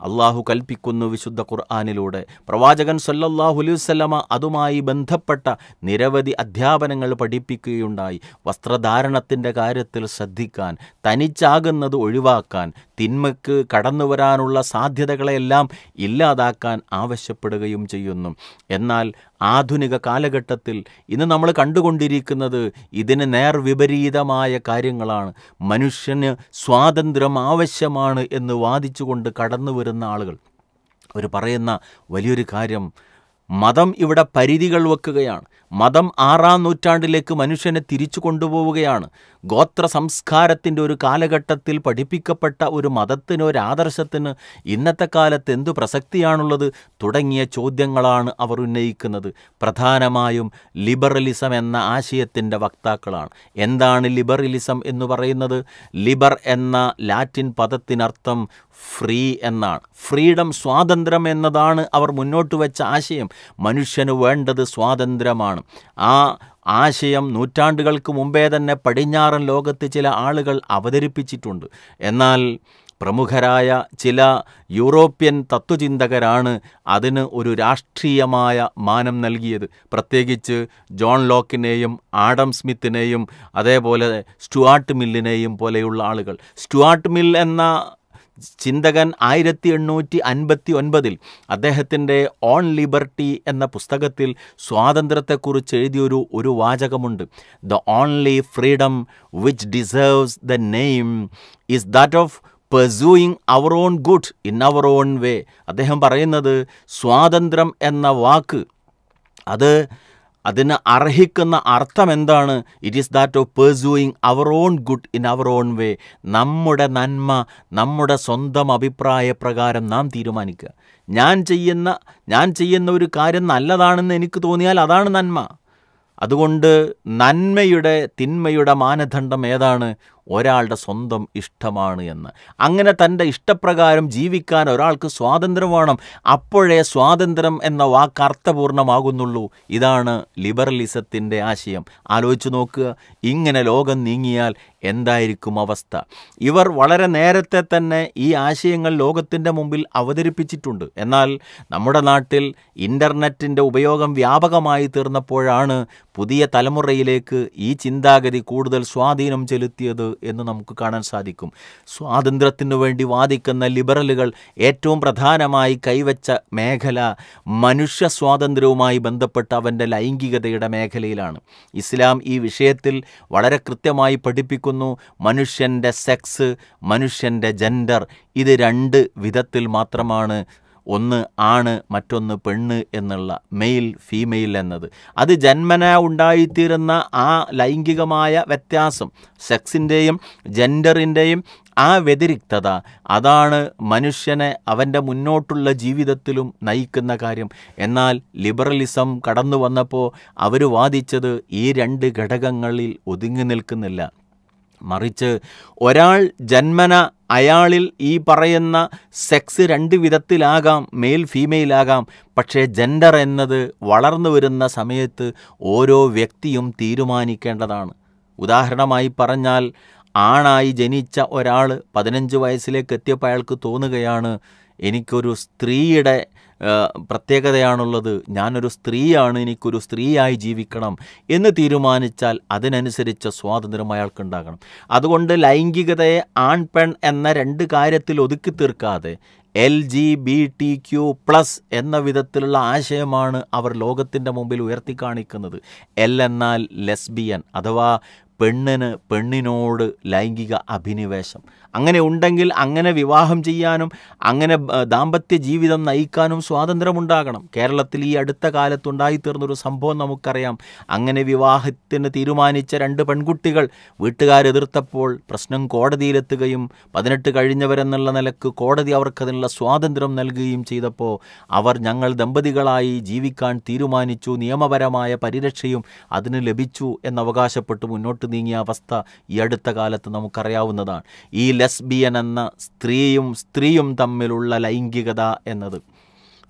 അള്ളാഹു കൽപ്പിക്കുന്നു വിശുദ്ധ ഖുർആാനിലൂടെ പ്രവാചകൻ സല്ലല്ലാഹു അലൈവല്ലമ അതുമായി ബന്ധപ്പെട്ട നിരവധി അധ്യാപനങ്ങൾ പഠിപ്പിക്കുകയുണ്ടായി വസ്ത്രധാരണത്തിൻ്റെ കാര്യത്തിൽ ശ്രദ്ധിക്കാൻ തനിച്ചാകുന്നത് ഒഴിവാക്കാൻ തിന്മക്ക് വരാനുള്ള സാധ്യതകളെയെല്ലാം ഇല്ലാതാക്കാൻ ആവശ്യപ്പെടുകയും ചെയ്യുന്നു എന്നാൽ ആധുനിക കാലഘട്ടത്തിൽ ഇന്ന് നമ്മൾ കണ്ടുകൊണ്ടിരിക്കുന്നത് ഇതിന് നേർവിപരീതമായ കാര്യങ്ങളാണ് മനുഷ്യന് സ്വാതന്ത്ര്യം ആവശ്യമാണ് എന്ന് വാദിച്ചുകൊണ്ട് കടന്നു വരുന്ന ആളുകൾ അവർ പറയുന്ന വലിയൊരു കാര്യം മതം ഇവിടെ പരിധികൾ വെക്കുകയാണ് മതം ആറാം നൂറ്റാണ്ടിലേക്ക് മനുഷ്യനെ തിരിച്ചു കൊണ്ടുപോവുകയാണ് ഗോത്ര സംസ്കാരത്തിൻ്റെ ഒരു കാലഘട്ടത്തിൽ പഠിപ്പിക്കപ്പെട്ട ഒരു മതത്തിന് ഒരു ആദർശത്തിന് ഇന്നത്തെ കാലത്ത് എന്തു പ്രസക്തിയാണുള്ളത് തുടങ്ങിയ ചോദ്യങ്ങളാണ് അവർ ഉന്നയിക്കുന്നത് പ്രധാനമായും ലിബറലിസം എന്ന ആശയത്തിൻ്റെ വക്താക്കളാണ് എന്താണ് ലിബറലിസം എന്ന് പറയുന്നത് ലിബർ എന്ന ലാറ്റിൻ പദത്തിനർത്ഥം ഫ്രീ എന്നാണ് ഫ്രീഡം സ്വാതന്ത്ര്യം എന്നതാണ് അവർ മുന്നോട്ട് വെച്ച ആശയം മനുഷ്യന് വേണ്ടത് സ്വാതന്ത്ര്യമാണ് ആ ആശയം നൂറ്റാണ്ടുകൾക്ക് മുമ്പേ തന്നെ പടിഞ്ഞാറൻ ലോകത്ത് ചില ആളുകൾ അവതരിപ്പിച്ചിട്ടുണ്ട് എന്നാൽ പ്രമുഖരായ ചില യൂറോപ്യൻ തത്വചിന്തകരാണ് അതിന് ഒരു രാഷ്ട്രീയമായ മാനം നൽകിയത് പ്രത്യേകിച്ച് ജോൺ ലോക്കിനെയും ആഡം സ്മിത്തിനെയും അതേപോലെ സ്റ്റുവാർട്ട് മില്ലിനെയും പോലെയുള്ള ആളുകൾ സ്റ്റുവാർട്ട് മിൽ എന്ന ചിന്തകൻ ആയിരത്തി എണ്ണൂറ്റി അൻപത്തി ഒൻപതിൽ അദ്ദേഹത്തിൻ്റെ ഓൺ ലിബർട്ടി എന്ന പുസ്തകത്തിൽ സ്വാതന്ത്ര്യത്തെക്കുറിച്ച് എഴുതിയൊരു ഒരു വാചകമുണ്ട് the only freedom which deserves the name is that of pursuing our own good in our own way അദ്ദേഹം പറയുന്നത് സ്വാതന്ത്ര്യം എന്ന വാക്ക് അത് അതിന് അർഹിക്കുന്ന അർത്ഥം എന്താണ് it is that of pursuing our own good in our own way നമ്മുടെ നന്മ നമ്മുടെ സ്വന്തം അഭിപ്രായ പ്രകാരം നാം തീരുമാനിക്കുക ഞാൻ ചെയ്യുന്ന ഞാൻ ചെയ്യുന്ന ഒരു കാര്യം നല്ലതാണെന്ന് എനിക്ക് തോന്നിയാൽ അതാണ് നന്മ അതുകൊണ്ട് നന്മയുടെ തിന്മയുടെ മാനദണ്ഡം ഏതാണ് ഒരാളുടെ സ്വന്തം ഇഷ്ടമാണ് എന്ന് അങ്ങനെ തൻ്റെ ഇഷ്ടപ്രകാരം ജീവിക്കാൻ ഒരാൾക്ക് സ്വാതന്ത്ര്യം വേണം അപ്പോഴേ സ്വാതന്ത്ര്യം എന്ന വാക്ക് അർത്ഥപൂർണമാകുന്നുള്ളൂ ഇതാണ് ലിബറലിസത്തിൻ്റെ ആശയം ആലോചിച്ചു നോക്കുക ഇങ്ങനെ ലോകം നീങ്ങിയാൽ എന്തായിരിക്കും അവസ്ഥ ഇവർ വളരെ നേരത്തെ തന്നെ ഈ ആശയങ്ങൾ ലോകത്തിൻ്റെ മുമ്പിൽ അവതരിപ്പിച്ചിട്ടുണ്ട് എന്നാൽ നമ്മുടെ നാട്ടിൽ ഇൻ്റർനെറ്റിൻ്റെ ഉപയോഗം വ്യാപകമായി തീർന്നപ്പോഴാണ് പുതിയ തലമുറയിലേക്ക് ഈ ചിന്താഗതി കൂടുതൽ സ്വാധീനം ചെലുത്തിയത് എന്ന് നമുക്ക് കാണാൻ സാധിക്കും സ്വാതന്ത്ര്യത്തിനു വേണ്ടി വാദിക്കുന്ന ലിബറലുകൾ ഏറ്റവും പ്രധാനമായി കൈവച്ച മേഖല മനുഷ്യ സ്വാതന്ത്ര്യവുമായി ബന്ധപ്പെട്ട അവൻ്റെ ലൈംഗികതയുടെ മേഖലയിലാണ് ഇസ്ലാം ഈ വിഷയത്തിൽ വളരെ കൃത്യമായി പഠിപ്പിക്കുന്നു മനുഷ്യൻ്റെ സെക്സ് മനുഷ്യൻ്റെ ജെൻഡർ ഇത് രണ്ട് വിധത്തിൽ മാത്രമാണ് ഒന്ന് ആണ് മറ്റൊന്ന് പെണ്ണ് എന്നുള്ള മെയിൽ ഫീമെയിൽ എന്നത് അത് ജന്മന ഉണ്ടായിത്തീരുന്ന ആ ലൈംഗികമായ വ്യത്യാസം സെക്സിൻ്റെയും ജെൻഡറിൻ്റെയും ആ വ്യതിരിക്തത അതാണ് മനുഷ്യനെ അവൻ്റെ മുന്നോട്ടുള്ള ജീവിതത്തിലും നയിക്കുന്ന കാര്യം എന്നാൽ ലിബറലിസം കടന്നു വന്നപ്പോൾ അവർ വാദിച്ചത് ഈ രണ്ട് ഘടകങ്ങളിൽ ഒതുങ്ങി നിൽക്കുന്നില്ല മറിച്ച് ഒരാൾ ജന്മന അയാളിൽ ഈ പറയുന്ന സെക്സ് രണ്ട് വിധത്തിലാകാം മെയിൽ ഫീമെയിലാകാം പക്ഷേ ജെൻഡർ എന്നത് വളർന്നു വരുന്ന സമയത്ത് ഓരോ വ്യക്തിയും തീരുമാനിക്കേണ്ടതാണ് ഉദാഹരണമായി പറഞ്ഞാൽ ആണായി ജനിച്ച ഒരാൾ പതിനഞ്ച് വയസ്സിലേക്ക് എത്തിയപ്പോൾ അയാൾക്ക് തോന്നുകയാണ് എനിക്കൊരു സ്ത്രീയുടെ പ്രത്യേകതയാണുള്ളത് ഞാനൊരു സ്ത്രീയാണ് എനിക്കൊരു സ്ത്രീയായി ജീവിക്കണം എന്ന് തീരുമാനിച്ചാൽ അതിനനുസരിച്ച സ്വാതന്ത്ര്യം അയാൾക്കുണ്ടാകണം അതുകൊണ്ട് ലൈംഗികതയെ ആൺ പെൺ എന്ന രണ്ട് കാര്യത്തിൽ ഒതുക്കി തീർക്കാതെ L G B T Q plus എന്ന വിധത്തിലുള്ള ആശയമാണ് അവർ ലോകത്തിൻ്റെ മുമ്പിൽ ഉയർത്തി കാണിക്കുന്നത് എൽ എന്നാൽ ലെസ്ബിയൻ അഥവാ പെണ്ണിന് പെണ്ണിനോട് ലൈംഗിക അഭിനിവേശം അങ്ങനെ ഉണ്ടെങ്കിൽ അങ്ങനെ വിവാഹം ചെയ്യാനും അങ്ങനെ ദാമ്പത്യ ജീവിതം നയിക്കാനും സ്വാതന്ത്ര്യമുണ്ടാകണം കേരളത്തിൽ ഈ അടുത്ത കാലത്തുണ്ടായിത്തീർന്നൊരു സംഭവം നമുക്കറിയാം അങ്ങനെ വിവാഹത്തിന് തീരുമാനിച്ച രണ്ട് പെൺകുട്ടികൾ വീട്ടുകാരെതിർത്തപ്പോൾ പ്രശ്നം കോടതിയിലെത്തുകയും പതിനെട്ട് കഴിഞ്ഞവരെന്നുള്ള നിലക്ക് കോടതി അവർക്കതിനുള്ള സ്വാതന്ത്ര്യം നൽകുകയും ചെയ്തപ്പോൾ അവർ ഞങ്ങൾ ദമ്പതികളായി ജീവിക്കാൻ തീരുമാനിച്ചു നിയമപരമായ പരിരക്ഷയും അതിന് ലഭിച്ചു എന്നവകാശപ്പെട്ട് മുന്നോട്ട് നീങ്ങിയ അവസ്ഥ ഈ അടുത്ത കാലത്ത് നമുക്കറിയാവുന്നതാണ് ഈ ലെസ്ബിയൻ എന്ന സ്ത്രീയും സ്ത്രീയും തമ്മിലുള്ള ലൈംഗികത എന്നത്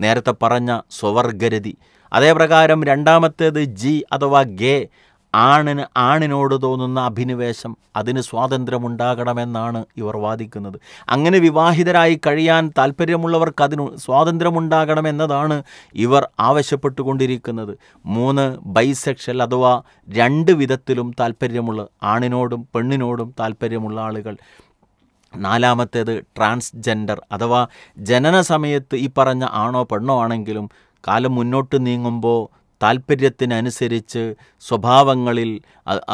നേരത്തെ പറഞ്ഞ സ്വവർഗരതി അതേപ്രകാരം രണ്ടാമത്തേത് ജി അഥവാ ഗേ ആണിന് ആണിനോട് തോന്നുന്ന അഭിനിവേശം അതിന് സ്വാതന്ത്ര്യമുണ്ടാകണമെന്നാണ് ഇവർ വാദിക്കുന്നത് അങ്ങനെ വിവാഹിതരായി കഴിയാൻ താല്പര്യമുള്ളവർക്ക് അതിന് സ്വാതന്ത്ര്യമുണ്ടാകണമെന്നതാണ് ഇവർ ആവശ്യപ്പെട്ടുകൊണ്ടിരിക്കുന്നത് മൂന്ന് ബൈസെക്ഷൽ അഥവാ രണ്ട് വിധത്തിലും താല്പര്യമുള്ള ആണിനോടും പെണ്ണിനോടും താല്പര്യമുള്ള ആളുകൾ നാലാമത്തേത് ട്രാൻസ്ജെൻഡർ അഥവാ ജനന സമയത്ത് ഈ പറഞ്ഞ ആണോ പെണ്ണോ ആണെങ്കിലും കാലം മുന്നോട്ട് നീങ്ങുമ്പോൾ താല്പര്യത്തിനനുസരിച്ച് സ്വഭാവങ്ങളിൽ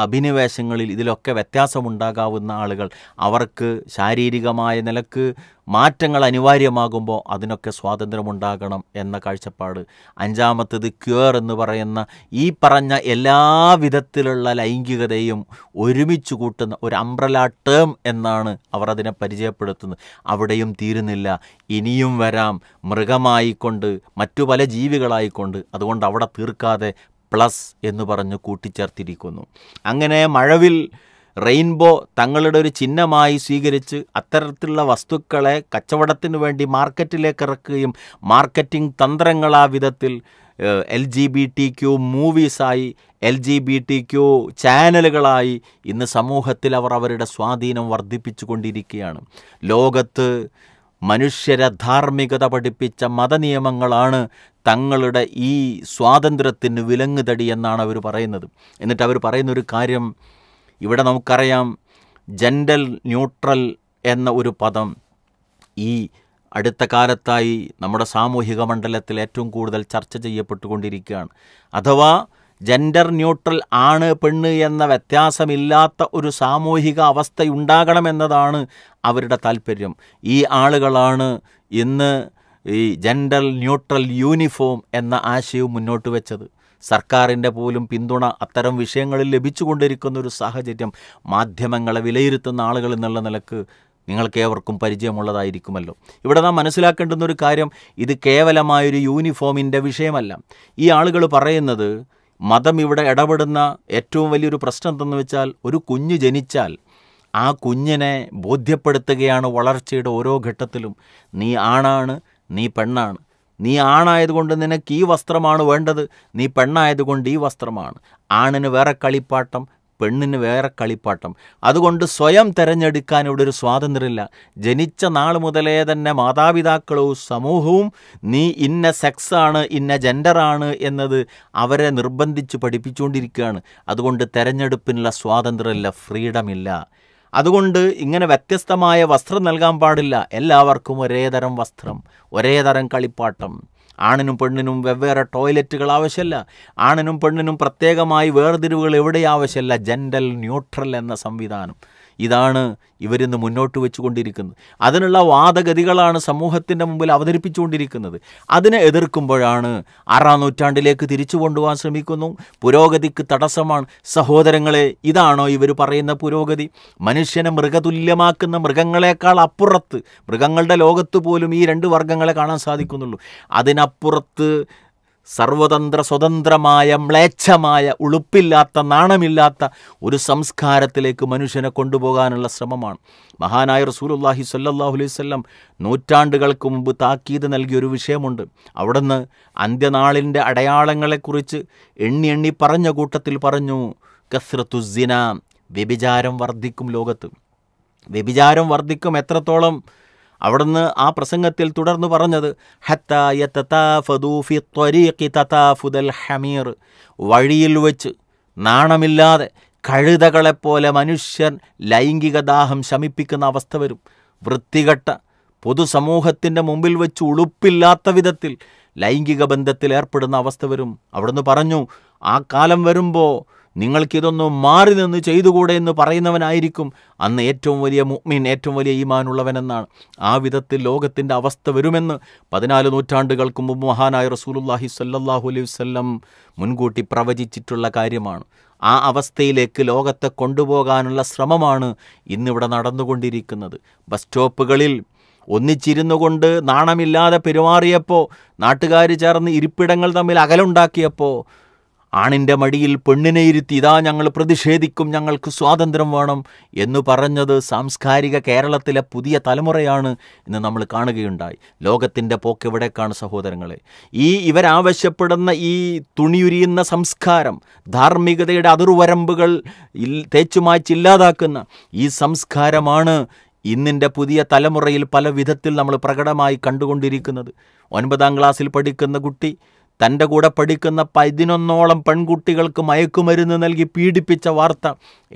അഭിനിവേശങ്ങളിൽ ഇതിലൊക്കെ വ്യത്യാസമുണ്ടാകാവുന്ന ആളുകൾ അവർക്ക് ശാരീരികമായ നിലക്ക് മാറ്റങ്ങൾ അനിവാര്യമാകുമ്പോൾ അതിനൊക്കെ സ്വാതന്ത്ര്യമുണ്ടാകണം എന്ന കാഴ്ചപ്പാട് അഞ്ചാമത്തത് ക്യൂർ എന്ന് പറയുന്ന ഈ പറഞ്ഞ എല്ലാ വിധത്തിലുള്ള ലൈംഗികതയും ഒരുമിച്ച് കൂട്ടുന്ന ഒരു അംബ്രല ടേം എന്നാണ് അവർ അതിനെ പരിചയപ്പെടുത്തുന്നത് അവിടെയും തീരുന്നില്ല ഇനിയും വരാം മൃഗമായിക്കൊണ്ട് മറ്റു പല ജീവികളായിക്കൊണ്ട് അതുകൊണ്ട് അവിടെ തീർക്കാതെ പ്ലസ് എന്ന് പറഞ്ഞ് കൂട്ടിച്ചേർത്തിരിക്കുന്നു അങ്ങനെ മഴവിൽ റെയിൻബോ തങ്ങളുടെ ഒരു ചിഹ്നമായി സ്വീകരിച്ച് അത്തരത്തിലുള്ള വസ്തുക്കളെ കച്ചവടത്തിനു വേണ്ടി മാർക്കറ്റിലേക്ക് ഇറക്കുകയും മാർക്കറ്റിംഗ് തന്ത്രങ്ങൾ ആ വിധത്തിൽ L G B T Q മൂവീസായി L G B T Q ചാനലുകളായി ഇന്ന് സമൂഹത്തിൽ അവർ അവരുടെ സ്വാധീനം വർദ്ധിപ്പിച്ചു കൊണ്ടിരിക്കുകയാണ് ലോകത്ത് മനുഷ്യരെ ധാർമ്മികത പഠിപ്പിച്ച മതനിയമങ്ങളാണ് തങ്ങളുടെ ഈ സ്വാതന്ത്ര്യത്തിന് വിലങ്ങുതടി എന്നാണ് അവർ പറയുന്നത് എന്നിട്ട് അവർ പറയുന്നൊരു കാര്യം ഇവിടെ നമുക്കറിയാം ജെൻഡൽ ന്യൂട്രൽ എന്ന ഒരു പദം ഈ അടുത്ത കാലത്തായി നമ്മുടെ സാമൂഹിക മണ്ഡലത്തിൽ ഏറ്റവും കൂടുതൽ ചർച്ച ചെയ്യപ്പെട്ടുകൊണ്ടിരിക്കുകയാണ് അഥവാ ജെൻഡർ ന്യൂട്രൽ ആണ് പെണ്ണ് എന്ന വ്യത്യാസമില്ലാത്ത ഒരു സാമൂഹിക അവസ്ഥയുണ്ടാകണമെന്നതാണ് അവരുടെ താല്പര്യം ഈ ആളുകളാണ് ഇന്ന് ഈ ജെൻഡർ ന്യൂട്രൽ യൂണിഫോം എന്ന ആശയവും മുന്നോട്ട് വെച്ചത് സർക്കാരിൻ്റെ പോലും പിന്തുണ അത്തരം വിഷയങ്ങളിൽ ലഭിച്ചുകൊണ്ടിരിക്കുന്ന ഒരു സാഹചര്യം മാധ്യമങ്ങളെ വിലയിരുത്തുന്ന ആളുകൾ എന്നുള്ള നിലക്ക് ഏവർക്കും പരിചയമുള്ളതായിരിക്കുമല്ലോ ഇവിടെ നാം മനസ്സിലാക്കേണ്ടുന്ന ഒരു കാര്യം ഇത് കേവലമായൊരു യൂണിഫോമിൻ്റെ വിഷയമല്ല ഈ ആളുകൾ പറയുന്നത് മതം ഇവിടെ ഇടപെടുന്ന ഏറ്റവും വലിയൊരു പ്രശ്നം എന്തെന്ന് വെച്ചാൽ ഒരു കുഞ്ഞ് ജനിച്ചാൽ ആ കുഞ്ഞിനെ ബോധ്യപ്പെടുത്തുകയാണ് വളർച്ചയുടെ ഓരോ ഘട്ടത്തിലും നീ ആണാണ് നീ പെണ്ണാണ് നീ ആണായതുകൊണ്ട് നിനക്ക് ഈ വസ്ത്രമാണ് വേണ്ടത് നീ പെണ്ണായതുകൊണ്ട് ഈ വസ്ത്രമാണ് ആണിന് വേറെ കളിപ്പാട്ടം പെണ്ണിന് വേറെ കളിപ്പാട്ടം അതുകൊണ്ട് സ്വയം തിരഞ്ഞെടുക്കാൻ ഇവിടെ ഒരു സ്വാതന്ത്ര്യമില്ല ജനിച്ച നാൾ മുതലേ തന്നെ മാതാപിതാക്കളും സമൂഹവും നീ ഇന്ന സെക്സാണ് ഇന്ന ജെൻഡറാണ് എന്നത് അവരെ നിർബന്ധിച്ച് പഠിപ്പിച്ചുകൊണ്ടിരിക്കുകയാണ് അതുകൊണ്ട് തിരഞ്ഞെടുപ്പിനുള്ള സ്വാതന്ത്ര്യമില്ല ഫ്രീഡമില്ല അതുകൊണ്ട് ഇങ്ങനെ വ്യത്യസ്തമായ വസ്ത്രം നൽകാൻ പാടില്ല എല്ലാവർക്കും ഒരേ തരം വസ്ത്രം ഒരേ തരം കളിപ്പാട്ടം ആണിനും പെണ്ണിനും വെവ്വേറെ ടോയ്ലറ്റുകൾ ആവശ്യമല്ല ആണിനും പെണ്ണിനും പ്രത്യേകമായി വേർതിരിവുകൾ എവിടെ ആവശ്യമല്ല ജെൻഡൽ ന്യൂട്രൽ എന്ന സംവിധാനം ഇതാണ് ഇവരിന്ന് മുന്നോട്ട് വെച്ചുകൊണ്ടിരിക്കുന്നത് അതിനുള്ള വാദഗതികളാണ് സമൂഹത്തിൻ്റെ മുമ്പിൽ അവതരിപ്പിച്ചുകൊണ്ടിരിക്കുന്നത് അതിനെ എതിർക്കുമ്പോഴാണ് ആറാം നൂറ്റാണ്ടിലേക്ക് തിരിച്ചു കൊണ്ടുപോകാൻ ശ്രമിക്കുന്നു പുരോഗതിക്ക് തടസ്സമാണ് സഹോദരങ്ങളെ ഇതാണോ ഇവർ പറയുന്ന പുരോഗതി മനുഷ്യനെ മൃഗതുല്യമാക്കുന്ന മൃഗങ്ങളെക്കാൾ അപ്പുറത്ത് മൃഗങ്ങളുടെ ലോകത്ത് പോലും ഈ രണ്ട് വർഗ്ഗങ്ങളെ കാണാൻ സാധിക്കുന്നുള്ളൂ അതിനപ്പുറത്ത് സർവതന്ത്ര സ്വതന്ത്രമായ മ്ലേച്ഛമായ ഉളുപ്പില്ലാത്ത നാണമില്ലാത്ത ഒരു സംസ്കാരത്തിലേക്ക് മനുഷ്യനെ കൊണ്ടുപോകാനുള്ള ശ്രമമാണ് മഹാനായ റസൂലുല്ലാഹി സല്ലാഹു അലൈവല്ലം നൂറ്റാണ്ടുകൾക്ക് മുമ്പ് താക്കീത് നൽകിയൊരു വിഷയമുണ്ട് അവിടുന്ന് അന്ത്യനാളിൻ്റെ അടയാളങ്ങളെക്കുറിച്ച് എണ്ണി എണ്ണി പറഞ്ഞ കൂട്ടത്തിൽ പറഞ്ഞു കസ്രത്തുസിന വ്യഭിചാരം വർദ്ധിക്കും ലോകത്ത് വ്യഭിചാരം വർദ്ധിക്കും എത്രത്തോളം അവിടുന്ന് ആ പ്രസംഗത്തിൽ തുടർന്ന് പറഞ്ഞത് ഹമീർ വഴിയിൽ വെച്ച് നാണമില്ലാതെ കഴുതകളെപ്പോലെ മനുഷ്യൻ ലൈംഗിക ദാഹം ശമിപ്പിക്കുന്ന അവസ്ഥ വരും വൃത്തികെട്ട പൊതുസമൂഹത്തിൻ്റെ മുമ്പിൽ വെച്ച് ഉളുപ്പില്ലാത്ത വിധത്തിൽ ലൈംഗിക ബന്ധത്തിൽ ഏർപ്പെടുന്ന അവസ്ഥ വരും അവിടുന്ന് പറഞ്ഞു ആ കാലം വരുമ്പോൾ നിങ്ങൾക്കിതൊന്നും മാറി നിന്ന് ചെയ്തുകൂടെ എന്ന് പറയുന്നവനായിരിക്കും അന്ന് ഏറ്റവും വലിയ മുഅ്മിൻ ഏറ്റവും വലിയ ഈമാനുള്ളവനെന്നാണ് ആ വിധത്തിൽ ലോകത്തിൻ്റെ അവസ്ഥ വരുമെന്ന് പതിനാല് നൂറ്റാണ്ടുകൾക്ക് മുമ്പ് മഹാനായ റസൂലുല്ലാഹി സല്ലാഹു അലൈഹി വല്ലം മുൻകൂട്ടി പ്രവചിച്ചിട്ടുള്ള കാര്യമാണ് ആ അവസ്ഥയിലേക്ക് ലോകത്തെ കൊണ്ടുപോകാനുള്ള ശ്രമമാണ് ഇന്നിവിടെ നടന്നുകൊണ്ടിരിക്കുന്നത് ബസ് സ്റ്റോപ്പുകളിൽ ഒന്നിച്ചിരുന്നു കൊണ്ട് നാണമില്ലാതെ പെരുമാറിയപ്പോൾ നാട്ടുകാർ ചേർന്ന് ഇരിപ്പിടങ്ങൾ തമ്മിൽ അകലുണ്ടാക്കിയപ്പോൾ ആണിൻ്റെ മടിയിൽ പെണ്ണിനെ ഇരുത്തി ഇതാ ഞങ്ങൾ പ്രതിഷേധിക്കും ഞങ്ങൾക്ക് സ്വാതന്ത്ര്യം വേണം എന്ന് പറഞ്ഞത് സാംസ്കാരിക കേരളത്തിലെ പുതിയ തലമുറയാണ് ഇന്ന് നമ്മൾ കാണുകയുണ്ടായി ലോകത്തിൻ്റെ പോക്കെവിടേക്കാണ് സഹോദരങ്ങളെ ഈ ഇവരാവശ്യപ്പെടുന്ന ഈ തുണിയുരിയുന്ന സംസ്കാരം ധാർമ്മികതയുടെ അതിർവരമ്പുകൾ തേച്ചു ഈ സംസ്കാരമാണ് ഇന്നിൻ്റെ പുതിയ തലമുറയിൽ പല വിധത്തിൽ നമ്മൾ പ്രകടമായി കണ്ടുകൊണ്ടിരിക്കുന്നത് ഒൻപതാം ക്ലാസ്സിൽ പഠിക്കുന്ന കുട്ടി തൻ്റെ കൂടെ പഠിക്കുന്ന പതിനൊന്നോളം പെൺകുട്ടികൾക്ക് മയക്കുമരുന്ന് നൽകി പീഡിപ്പിച്ച വാർത്ത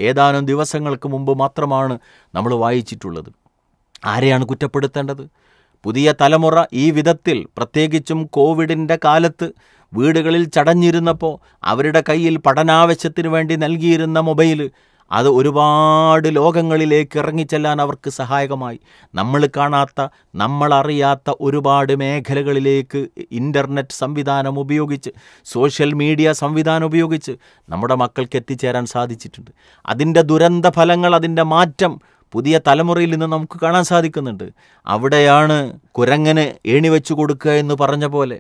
ഏതാനും ദിവസങ്ങൾക്ക് മുമ്പ് മാത്രമാണ് നമ്മൾ വായിച്ചിട്ടുള്ളത് ആരെയാണ് കുറ്റപ്പെടുത്തേണ്ടത് പുതിയ തലമുറ ഈ വിധത്തിൽ പ്രത്യേകിച്ചും കോവിഡിൻ്റെ കാലത്ത് വീടുകളിൽ ചടഞ്ഞിരുന്നപ്പോൾ അവരുടെ കയ്യിൽ പഠനാവശ്യത്തിന് വേണ്ടി നൽകിയിരുന്ന മൊബൈൽ അത് ഒരുപാട് ലോകങ്ങളിലേക്ക് ഇറങ്ങിച്ചെല്ലാൻ അവർക്ക് സഹായകമായി നമ്മൾ കാണാത്ത നമ്മളറിയാത്ത ഒരുപാട് മേഖലകളിലേക്ക് ഇൻ്റർനെറ്റ് സംവിധാനം ഉപയോഗിച്ച് സോഷ്യൽ മീഡിയ സംവിധാനം ഉപയോഗിച്ച് നമ്മുടെ മക്കൾക്ക് എത്തിച്ചേരാൻ സാധിച്ചിട്ടുണ്ട് അതിൻ്റെ ദുരന്ത ഫലങ്ങൾ അതിൻ്റെ മാറ്റം പുതിയ തലമുറയിൽ നിന്ന് നമുക്ക് കാണാൻ സാധിക്കുന്നുണ്ട് അവിടെയാണ് കുരങ്ങന് ഏണി വെച്ചു കൊടുക്കുക എന്ന് പറഞ്ഞ പോലെ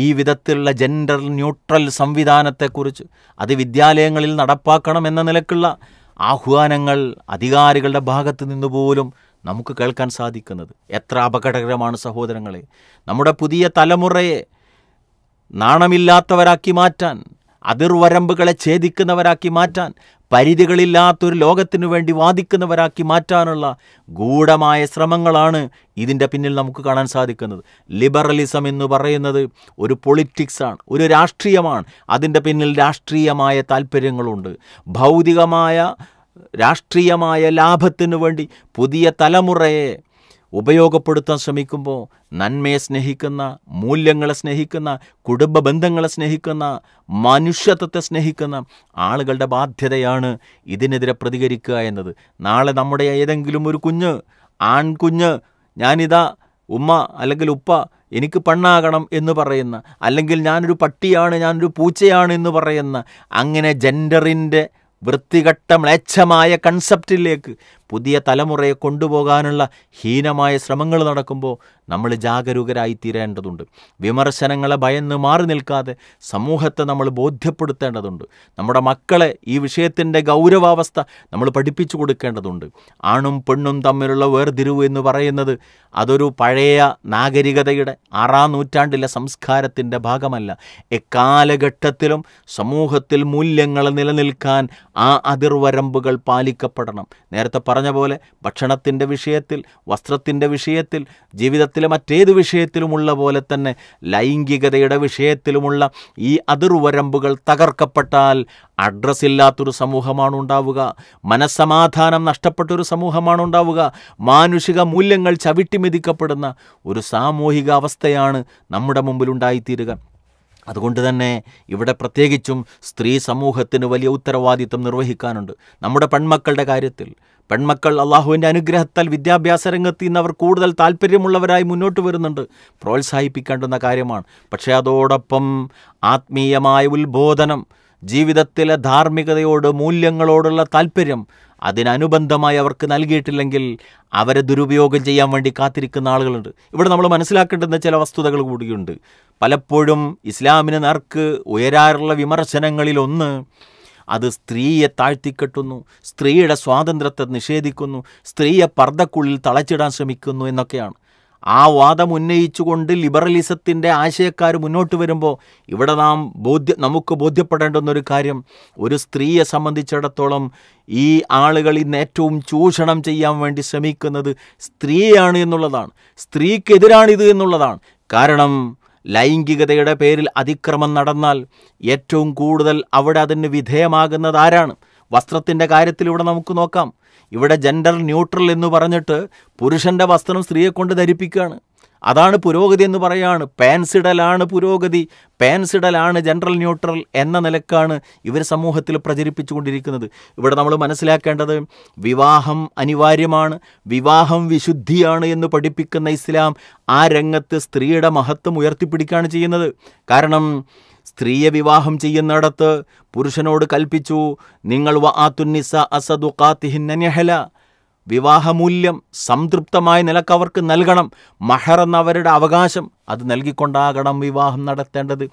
ഈ വിധത്തിലുള്ള ജെൻഡർ ന്യൂട്രൽ സംവിധാനത്തെക്കുറിച്ച് അത് വിദ്യാലയങ്ങളിൽ നടപ്പാക്കണം എന്ന നിലക്കുള്ള ആഹ്വാനങ്ങൾ അധികാരികളുടെ ഭാഗത്തു നിന്നുപോലും നമുക്ക് കേൾക്കാൻ സാധിക്കുന്നത് എത്ര അപകടകരമാണ് സഹോദരങ്ങളെ നമ്മുടെ പുതിയ തലമുറയെ നാണമില്ലാത്തവരാക്കി മാറ്റാൻ അതിർവരമ്പുകളെ ഛേദിക്കുന്നവരാക്കി മാറ്റാൻ പരിധികളില്ലാത്തൊരു ലോകത്തിനു വേണ്ടി വാദിക്കുന്നവരാക്കി മാറ്റാനുള്ള ഗൂഢമായ ശ്രമങ്ങളാണ് ഇതിൻ്റെ പിന്നിൽ നമുക്ക് കാണാൻ സാധിക്കുന്നത് ലിബറലിസം എന്ന് പറയുന്നത് ഒരു പൊളിറ്റിക്സാണ് ഒരു രാഷ്ട്രീയമാണ് അതിൻ്റെ പിന്നിൽ രാഷ്ട്രീയമായ താല്പര്യങ്ങളുണ്ട് ഭൗതികമായ രാഷ്ട്രീയമായ ലാഭത്തിനു വേണ്ടി പുതിയ തലമുറയെ ഉപയോഗപ്പെടുത്താൻ ശ്രമിക്കുമ്പോൾ നന്മയെ സ്നേഹിക്കുന്ന മൂല്യങ്ങളെ സ്നേഹിക്കുന്ന കുടുംബ ബന്ധങ്ങളെ സ്നേഹിക്കുന്ന മനുഷ്യത്വത്തെ സ്നേഹിക്കുന്ന ആളുകളുടെ ബാധ്യതയാണ് ഇതിനെതിരെ പ്രതികരിക്കുക എന്നത് നാളെ നമ്മുടെ ഏതെങ്കിലും ഒരു കുഞ്ഞ് ആൺകുഞ്ഞ് ഞാനിതാ ഉമ്മ അല്ലെങ്കിൽ ഉപ്പ എനിക്ക് പെണ്ണാകണം എന്ന് പറയുന്ന അല്ലെങ്കിൽ ഞാനൊരു പട്ടിയാണ് ഞാനൊരു പൂച്ചയാണ് എന്ന് പറയുന്ന അങ്ങനെ ജെൻഡറിൻ്റെ വൃത്തികെട്ട മ്ലേച്ഛമായ കൺസെപ്റ്റിലേക്ക് പുതിയ തലമുറയെ കൊണ്ടുപോകാനുള്ള ഹീനമായ ശ്രമങ്ങൾ നടക്കുമ്പോൾ നമ്മൾ ജാഗരൂകരായി തീരേണ്ടതുണ്ട് വിമർശനങ്ങളെ ഭയന്ന് മാറി നിൽക്കാതെ സമൂഹത്തെ നമ്മൾ ബോധ്യപ്പെടുത്തേണ്ടതുണ്ട് നമ്മുടെ മക്കളെ ഈ വിഷയത്തിൻ്റെ ഗൗരവാവസ്ഥ നമ്മൾ പഠിപ്പിച്ചു കൊടുക്കേണ്ടതുണ്ട് ആണും പെണ്ണും തമ്മിലുള്ള വേർതിരിവ് എന്ന് പറയുന്നത് അതൊരു പഴയ നാഗരികതയുടെ ആറാം നൂറ്റാണ്ടിലെ സംസ്കാരത്തിൻ്റെ ഭാഗമല്ല എക്കാലഘട്ടത്തിലും സമൂഹത്തിൽ മൂല്യങ്ങൾ നിലനിൽക്കാൻ ആ അതിർവരമ്പുകൾ പാലിക്കപ്പെടണം നേരത്തെ പറഞ്ഞ പോലെ ഭക്ഷണത്തിൻ്റെ വിഷയത്തിൽ വസ്ത്രത്തിൻ്റെ വിഷയത്തിൽ ജീവിതത്തിലെ മറ്റേത് വിഷയത്തിലുമുള്ള പോലെ തന്നെ ലൈംഗികതയുടെ വിഷയത്തിലുമുള്ള ഈ അതിർവരമ്പുകൾ തകർക്കപ്പെട്ടാൽ അഡ്രസ് ഇല്ലാത്തൊരു സമൂഹമാണ് ഉണ്ടാവുക മനസ്സമാധാനം നഷ്ടപ്പെട്ടൊരു സമൂഹമാണ് ഉണ്ടാവുക മാനുഷിക മൂല്യങ്ങൾ ചവിട്ടിമെതിക്കപ്പെടുന്ന ഒരു സാമൂഹിക അവസ്ഥയാണ് നമ്മുടെ മുമ്പിലുണ്ടായിത്തീരുക അതുകൊണ്ട് തന്നെ ഇവിടെ പ്രത്യേകിച്ചും സ്ത്രീ സമൂഹത്തിന് വലിയ ഉത്തരവാദിത്തം നിർവഹിക്കാനുണ്ട് നമ്മുടെ പെൺമക്കളുടെ കാര്യത്തിൽ പെൺമക്കൾ അള്ളാഹുവിൻ്റെ അനുഗ്രഹത്താൽ വിദ്യാഭ്യാസ രംഗത്ത് ഇന്ന് അവർ കൂടുതൽ താല്പര്യമുള്ളവരായി മുന്നോട്ട് വരുന്നുണ്ട് പ്രോത്സാഹിപ്പിക്കേണ്ടുന്ന കാര്യമാണ് പക്ഷേ അതോടൊപ്പം ആത്മീയമായ ഉത്ബോധനം ജീവിതത്തിലെ ധാർമ്മികതയോട് മൂല്യങ്ങളോടുള്ള താല്പര്യം അതിനനുബന്ധമായി അവർക്ക് നൽകിയിട്ടില്ലെങ്കിൽ അവരെ ദുരുപയോഗം ചെയ്യാൻ വേണ്ടി കാത്തിരിക്കുന്ന ആളുകളുണ്ട് ഇവിടെ നമ്മൾ മനസ്സിലാക്കേണ്ടുന്ന ചില വസ്തുതകൾ കൂടിയുണ്ട് പലപ്പോഴും ഇസ്ലാമിന് നേർക്ക് ഉയരാറുള്ള വിമർശനങ്ങളിലൊന്ന് അത് സ്ത്രീയെ താഴ്ത്തിക്കെട്ടുന്നു സ്ത്രീയുടെ സ്വാതന്ത്ര്യത്തെ നിഷേധിക്കുന്നു സ്ത്രീയെ പർദ്ദക്കുള്ളിൽ തളച്ചിടാൻ ശ്രമിക്കുന്നു എന്നൊക്കെയാണ് ആ വാദം ഉന്നയിച്ചുകൊണ്ട് ലിബറലിസത്തിൻ്റെ ആശയക്കാർ മുന്നോട്ട് വരുമ്പോൾ ഇവിടെ നാം ബോധ്യ നമുക്ക് ബോധ്യപ്പെടേണ്ടുന്നൊരു കാര്യം ഒരു സ്ത്രീയെ സംബന്ധിച്ചിടത്തോളം ഈ ആളുകൾ ഇന്ന് ഏറ്റവും ചൂഷണം ചെയ്യാൻ വേണ്ടി ശ്രമിക്കുന്നത് സ്ത്രീയാണ് എന്നുള്ളതാണ് സ്ത്രീക്കെതിരാണിത് എന്നുള്ളതാണ് കാരണം ലൈംഗികതയുടെ പേരിൽ അതിക്രമം നടന്നാൽ ഏറ്റവും കൂടുതൽ അവിടെ അതിന് വിധേയമാകുന്നത് ആരാണ് വസ്ത്രത്തിൻ്റെ കാര്യത്തിൽ ഇവിടെ നമുക്ക് നോക്കാം ഇവിടെ ജെൻഡർ ന്യൂട്രൽ എന്ന് പറഞ്ഞിട്ട് പുരുഷൻ്റെ വസ്ത്രം സ്ത്രീയെ കൊണ്ട് ധരിപ്പിക്കുകയാണ് അതാണ് പുരോഗതി എന്ന് പറയാണ് പാൻസിഡലാണ് പുരോഗതി പാൻസിഡലാണ് ജനറൽ ന്യൂട്രൽ എന്ന നിലക്കാണ് ഇവർ സമൂഹത്തിൽ പ്രചരിപ്പിച്ചുകൊണ്ടിരിക്കുന്നത് ഇവിടെ നമ്മൾ മനസ്സിലാക്കേണ്ടത് വിവാഹം അനിവാര്യമാണ് വിവാഹം വിശുദ്ധിയാണ് എന്ന് പഠിപ്പിക്കുന്ന ഇസ്ലാം ആ രംഗത്ത് സ്ത്രീയുടെ മഹത്വം ഉയർത്തിപ്പിടിക്കുകയാണ് ചെയ്യുന്നത് കാരണം സ്ത്രീയെ വിവാഹം ചെയ്യുന്നിടത്ത് പുരുഷനോട് കൽപ്പിച്ചു നിങ്ങൾ വ ആത്തുന്നിസ അസദുഖാത്തിഹിന്നഹല വിവാഹമൂല്യം സംതൃപ്തമായ നിലക്ക് അവർക്ക് നൽകണം മഹർ എന്നവരുടെ അവരുടെ അവകാശം അത് നൽകിക്കൊണ്ടാകണം വിവാഹം നടത്തേണ്ടത്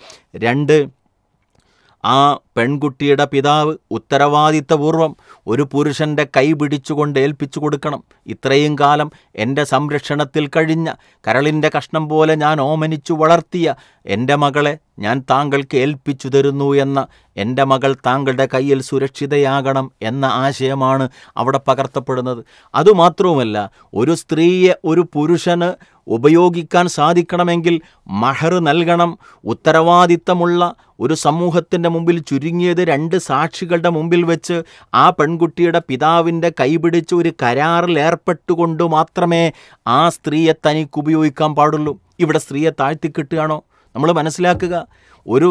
രണ്ട് ആ പെൺകുട്ടിയുടെ പിതാവ് ഉത്തരവാദിത്തപൂർവം ഒരു പുരുഷൻ്റെ കൈ പിടിച്ചുകൊണ്ട് ഏൽപ്പിച്ചു കൊടുക്കണം ഇത്രയും കാലം എൻ്റെ സംരക്ഷണത്തിൽ കഴിഞ്ഞ കരളിൻ്റെ കഷ്ണം പോലെ ഞാൻ ഓമനിച്ചു വളർത്തിയ എൻ്റെ മകളെ ഞാൻ താങ്കൾക്ക് ഏൽപ്പിച്ചു തരുന്നു എന്ന എൻ്റെ മകൾ താങ്കളുടെ കയ്യിൽ സുരക്ഷിതയാകണം എന്ന ആശയമാണ് അവിടെ പകർത്തപ്പെടുന്നത് അതുമാത്രവുമല്ല ഒരു സ്ത്രീയെ ഒരു പുരുഷന് ഉപയോഗിക്കാൻ സാധിക്കണമെങ്കിൽ മഹർ നൽകണം ഉത്തരവാദിത്തമുള്ള ഒരു സമൂഹത്തിൻ്റെ മുമ്പിൽ ചുരു ചുരുങ്ങിയത് രണ്ട് സാക്ഷികളുടെ മുമ്പിൽ വെച്ച് ആ പെൺകുട്ടിയുടെ പിതാവിൻ്റെ കൈപിടിച്ച് ഒരു കരാറിൽ ഏർപ്പെട്ടുകൊണ്ട് മാത്രമേ ആ സ്ത്രീയെ തനിക്ക് ഉപയോഗിക്കാൻ പാടുള്ളൂ ഇവിടെ സ്ത്രീയെ താഴ്ത്തിക്കിട്ടുകയാണോ നമ്മൾ മനസ്സിലാക്കുക ഒരു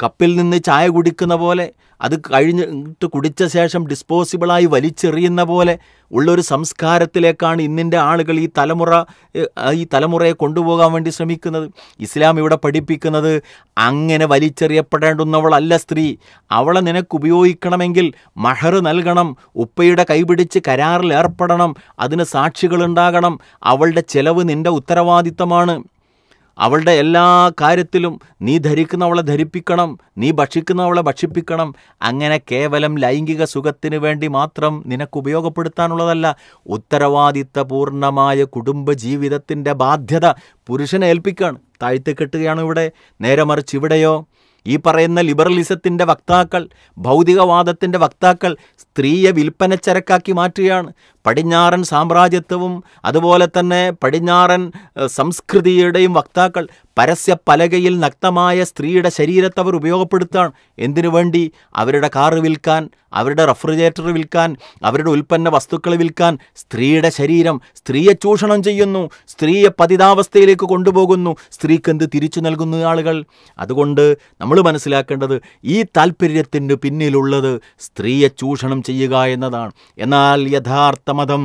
കപ്പിൽ നിന്ന് ചായ കുടിക്കുന്ന പോലെ അത് കഴിഞ്ഞിട്ട് കുടിച്ച ശേഷം ഡിസ്പോസിബിളായി വലിച്ചെറിയുന്ന പോലെ ഉള്ളൊരു സംസ്കാരത്തിലേക്കാണ് ഇന്നിൻ്റെ ആളുകൾ ഈ തലമുറ ഈ തലമുറയെ കൊണ്ടുപോകാൻ വേണ്ടി ശ്രമിക്കുന്നത് ഇസ്ലാം ഇവിടെ പഠിപ്പിക്കുന്നത് അങ്ങനെ വലിച്ചെറിയപ്പെടേണ്ടുന്നവളല്ല സ്ത്രീ അവളെ നിനക്ക് ഉപയോഗിക്കണമെങ്കിൽ മഹർ നൽകണം ഉപ്പയുടെ കൈപിടിച്ച് കരാറിൽ ഏർപ്പെടണം അതിന് സാക്ഷികളുണ്ടാകണം അവളുടെ ചെലവ് നിൻ്റെ ഉത്തരവാദിത്തമാണ് അവളുടെ എല്ലാ കാര്യത്തിലും നീ ധരിക്കുന്നവളെ ധരിപ്പിക്കണം നീ ഭക്ഷിക്കുന്നവളെ ഭക്ഷിപ്പിക്കണം അങ്ങനെ കേവലം ലൈംഗിക സുഖത്തിന് വേണ്ടി മാത്രം നിനക്ക് ഉപയോഗപ്പെടുത്താനുള്ളതല്ല ഉത്തരവാദിത്തപൂർണമായ ജീവിതത്തിൻ്റെ ബാധ്യത പുരുഷനെ ഏൽപ്പിക്കുകയാണ് താഴ്ത്തിക്കെട്ടുകയാണ് കെട്ടുകയാണ് ഇവിടെ നേരെ മറിച്ച് ഇവിടെയോ ഈ പറയുന്ന ലിബറലിസത്തിൻ്റെ വക്താക്കൾ ഭൗതികവാദത്തിൻ്റെ വക്താക്കൾ സ്ത്രീയെ വിൽപ്പനച്ചരക്കാക്കി മാറ്റുകയാണ് പടിഞ്ഞാറൻ സാമ്രാജ്യത്വവും അതുപോലെ തന്നെ പടിഞ്ഞാറൻ സംസ്കൃതിയുടെയും വക്താക്കൾ പരസ്യ പലകയിൽ നക്തമായ സ്ത്രീയുടെ ശരീരത്തെ അവർ ഉപയോഗപ്പെടുത്താൻ എന്തിനു വേണ്ടി അവരുടെ കാറ് വിൽക്കാൻ അവരുടെ റെഫ്രിജറേറ്റർ വിൽക്കാൻ അവരുടെ ഉൽപ്പന്ന വസ്തുക്കൾ വിൽക്കാൻ സ്ത്രീയുടെ ശരീരം സ്ത്രീയെ ചൂഷണം ചെയ്യുന്നു സ്ത്രീയെ പതിതാവസ്ഥയിലേക്ക് കൊണ്ടുപോകുന്നു സ്ത്രീക്ക് എന്ത് തിരിച്ചു നൽകുന്ന ആളുകൾ അതുകൊണ്ട് നമ്മൾ മനസ്സിലാക്കേണ്ടത് ഈ താല്പര്യത്തിന് പിന്നിലുള്ളത് സ്ത്രീയെ ചൂഷണം ചെയ്യുക എന്നതാണ് എന്നാൽ യഥാർത്ഥ മതം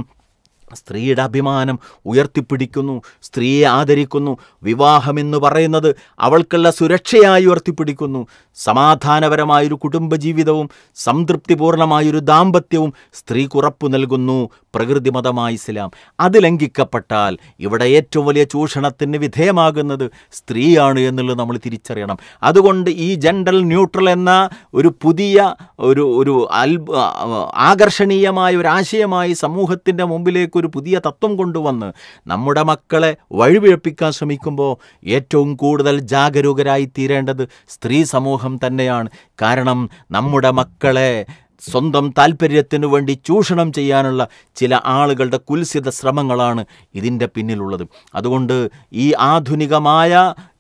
സ്ത്രീയുടെ അഭിമാനം ഉയർത്തിപ്പിടിക്കുന്നു സ്ത്രീയെ ആദരിക്കുന്നു വിവാഹമെന്ന് പറയുന്നത് അവൾക്കുള്ള സുരക്ഷയായി ഉയർത്തിപ്പിടിക്കുന്നു സമാധാനപരമായൊരു കുടുംബജീവിതവും സംതൃപ്തിപൂർണമായൊരു ദാമ്പത്യവും സ്ത്രീക്കുറപ്പു നൽകുന്നു പ്രകൃതിമതമായ ഇസ്ലാം അത് ലംഘിക്കപ്പെട്ടാൽ ഇവിടെ ഏറ്റവും വലിയ ചൂഷണത്തിന് വിധേയമാകുന്നത് സ്ത്രീയാണ് എന്നുള്ളത് നമ്മൾ തിരിച്ചറിയണം അതുകൊണ്ട് ഈ ജെൻഡർ ന്യൂട്രൽ എന്ന ഒരു പുതിയ ഒരു ഒരു ആകർഷണീയമായ ഒരു ആശയമായി സമൂഹത്തിൻ്റെ മുമ്പിലേക്ക് ഒരു പുതിയ തത്വം കൊണ്ടുവന്ന് നമ്മുടെ മക്കളെ വഴിപിഴപ്പിക്കാൻ ശ്രമിക്കുമ്പോൾ ഏറ്റവും കൂടുതൽ ജാഗരൂകരായി തീരേണ്ടത് സ്ത്രീ സമൂഹം തന്നെയാണ് കാരണം നമ്മുടെ മക്കളെ സ്വന്തം താൽപ്പര്യത്തിനു വേണ്ടി ചൂഷണം ചെയ്യാനുള്ള ചില ആളുകളുടെ കുൽസിത ശ്രമങ്ങളാണ് ഇതിൻ്റെ പിന്നിലുള്ളത് അതുകൊണ്ട് ഈ ആധുനികമായ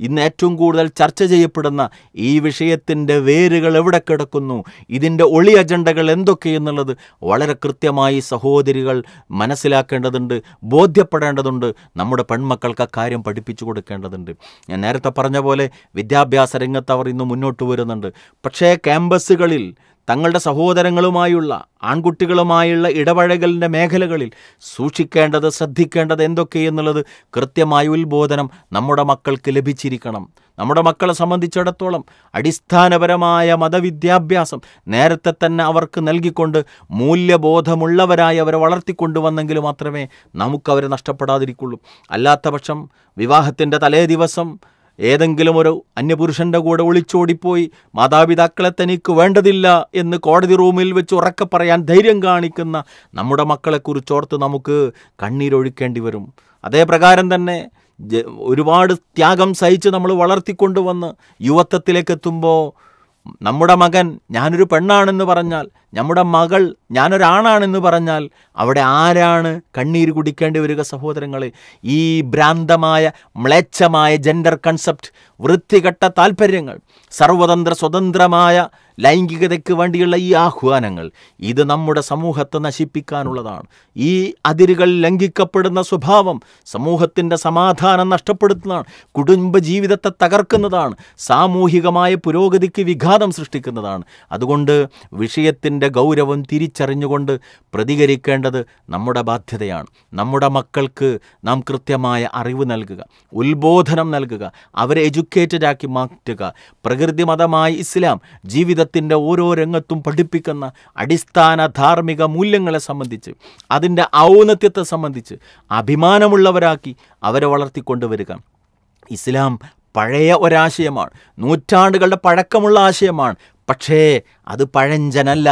ഇന്ന് ഏറ്റവും കൂടുതൽ ചർച്ച ചെയ്യപ്പെടുന്ന ഈ വിഷയത്തിൻ്റെ വേരുകൾ എവിടെ കിടക്കുന്നു ഇതിൻ്റെ ഒളി അജണ്ടകൾ എന്തൊക്കെയെന്നുള്ളത് വളരെ കൃത്യമായി സഹോദരികൾ മനസ്സിലാക്കേണ്ടതുണ്ട് ബോധ്യപ്പെടേണ്ടതുണ്ട് നമ്മുടെ പെൺമക്കൾക്ക് കാര്യം പഠിപ്പിച്ചു കൊടുക്കേണ്ടതുണ്ട് ഞാൻ നേരത്തെ പറഞ്ഞ പോലെ വിദ്യാഭ്യാസ രംഗത്ത് അവർ ഇന്ന് മുന്നോട്ട് വരുന്നുണ്ട് പക്ഷേ ക്യാമ്പസുകളിൽ തങ്ങളുടെ സഹോദരങ്ങളുമായുള്ള ആൺകുട്ടികളുമായുള്ള ഇടപഴകലിൻ്റെ മേഖലകളിൽ സൂക്ഷിക്കേണ്ടത് ശ്രദ്ധിക്കേണ്ടത് എന്തൊക്കെയെന്നുള്ളത് കൃത്യമായ ഉത്ബോധനം നമ്മുടെ മക്കൾക്ക് ലഭിച്ചിരിക്കണം നമ്മുടെ മക്കളെ സംബന്ധിച്ചിടത്തോളം അടിസ്ഥാനപരമായ മതവിദ്യാഭ്യാസം നേരത്തെ തന്നെ അവർക്ക് നൽകിക്കൊണ്ട് മൂല്യബോധമുള്ളവരായി അവരെ വളർത്തിക്കൊണ്ടുവന്നെങ്കിൽ മാത്രമേ നമുക്കവരെ നഷ്ടപ്പെടാതിരിക്കുള്ളൂ അല്ലാത്ത പക്ഷം വിവാഹത്തിൻ്റെ തലേ ദിവസം ഏതെങ്കിലും ഒരു അന്യപുരുഷന്റെ കൂടെ ഒളിച്ചോടിപ്പോയി മാതാപിതാക്കളെ തനിക്ക് വേണ്ടതില്ല എന്ന് കോടതി റൂമിൽ വെച്ച് ഉറക്കെ പറയാൻ ധൈര്യം കാണിക്കുന്ന നമ്മുടെ മക്കളെക്കുറിച്ചോർത്ത് നമുക്ക് കണ്ണീരൊഴുക്കേണ്ടി വരും അതേ പ്രകാരം തന്നെ ഒരുപാട് ത്യാഗം സഹിച്ച് നമ്മൾ വളർത്തിക്കൊണ്ടുവന്ന് യുവത്വത്തിലേക്ക് എത്തുമ്പോൾ നമ്മുടെ മകൻ ഞാനൊരു പെണ്ണാണെന്ന് പറഞ്ഞാൽ നമ്മുടെ മകൾ ഞാനൊരാണാണെന്ന് പറഞ്ഞാൽ അവിടെ ആരാണ് കണ്ണീര് കുടിക്കേണ്ടി വരിക സഹോദരങ്ങളെ ഈ ഭ്രാന്തമായ മ്ലേച്ഛമായ ജെൻഡർ കൺസെപ്റ്റ് വൃത്തികെട്ട താല്പര്യങ്ങൾ സർവതന്ത്ര സ്വതന്ത്രമായ ലൈംഗികതയ്ക്ക് വേണ്ടിയുള്ള ഈ ആഹ്വാനങ്ങൾ ഇത് നമ്മുടെ സമൂഹത്തെ നശിപ്പിക്കാനുള്ളതാണ് ഈ അതിരുകൾ ലംഘിക്കപ്പെടുന്ന സ്വഭാവം സമൂഹത്തിൻ്റെ സമാധാനം നഷ്ടപ്പെടുത്തുന്നതാണ് കുടുംബ ജീവിതത്തെ തകർക്കുന്നതാണ് സാമൂഹികമായ പുരോഗതിക്ക് വിഘാതം സൃഷ്ടിക്കുന്നതാണ് അതുകൊണ്ട് വിഷയത്തിൻ്റെ ഗൗരവം തിരിച്ചറിഞ്ഞുകൊണ്ട് പ്രതികരിക്കേണ്ടത് നമ്മുടെ ബാധ്യതയാണ് നമ്മുടെ മക്കൾക്ക് നാം കൃത്യമായ അറിവ് നൽകുക ഉത്ബോധനം നൽകുക അവരെ എഡ്യൂക്കേറ്റഡ് ആക്കി മാറ്റുക പ്രകൃതിമതമായ ഇസ്ലാം ജീവിത ലോകത്തിൻ്റെ ഓരോ രംഗത്തും പഠിപ്പിക്കുന്ന അടിസ്ഥാന ധാർമ്മിക മൂല്യങ്ങളെ സംബന്ധിച്ച് അതിൻ്റെ ഔന്നത്യത്തെ സംബന്ധിച്ച് അഭിമാനമുള്ളവരാക്കി അവരെ വളർത്തിക്കൊണ്ടുവരിക ഇസ്ലാം പഴയ ഒരാശയമാണ് നൂറ്റാണ്ടുകളുടെ പഴക്കമുള്ള ആശയമാണ് പക്ഷേ അത് പഴഞ്ചനല്ല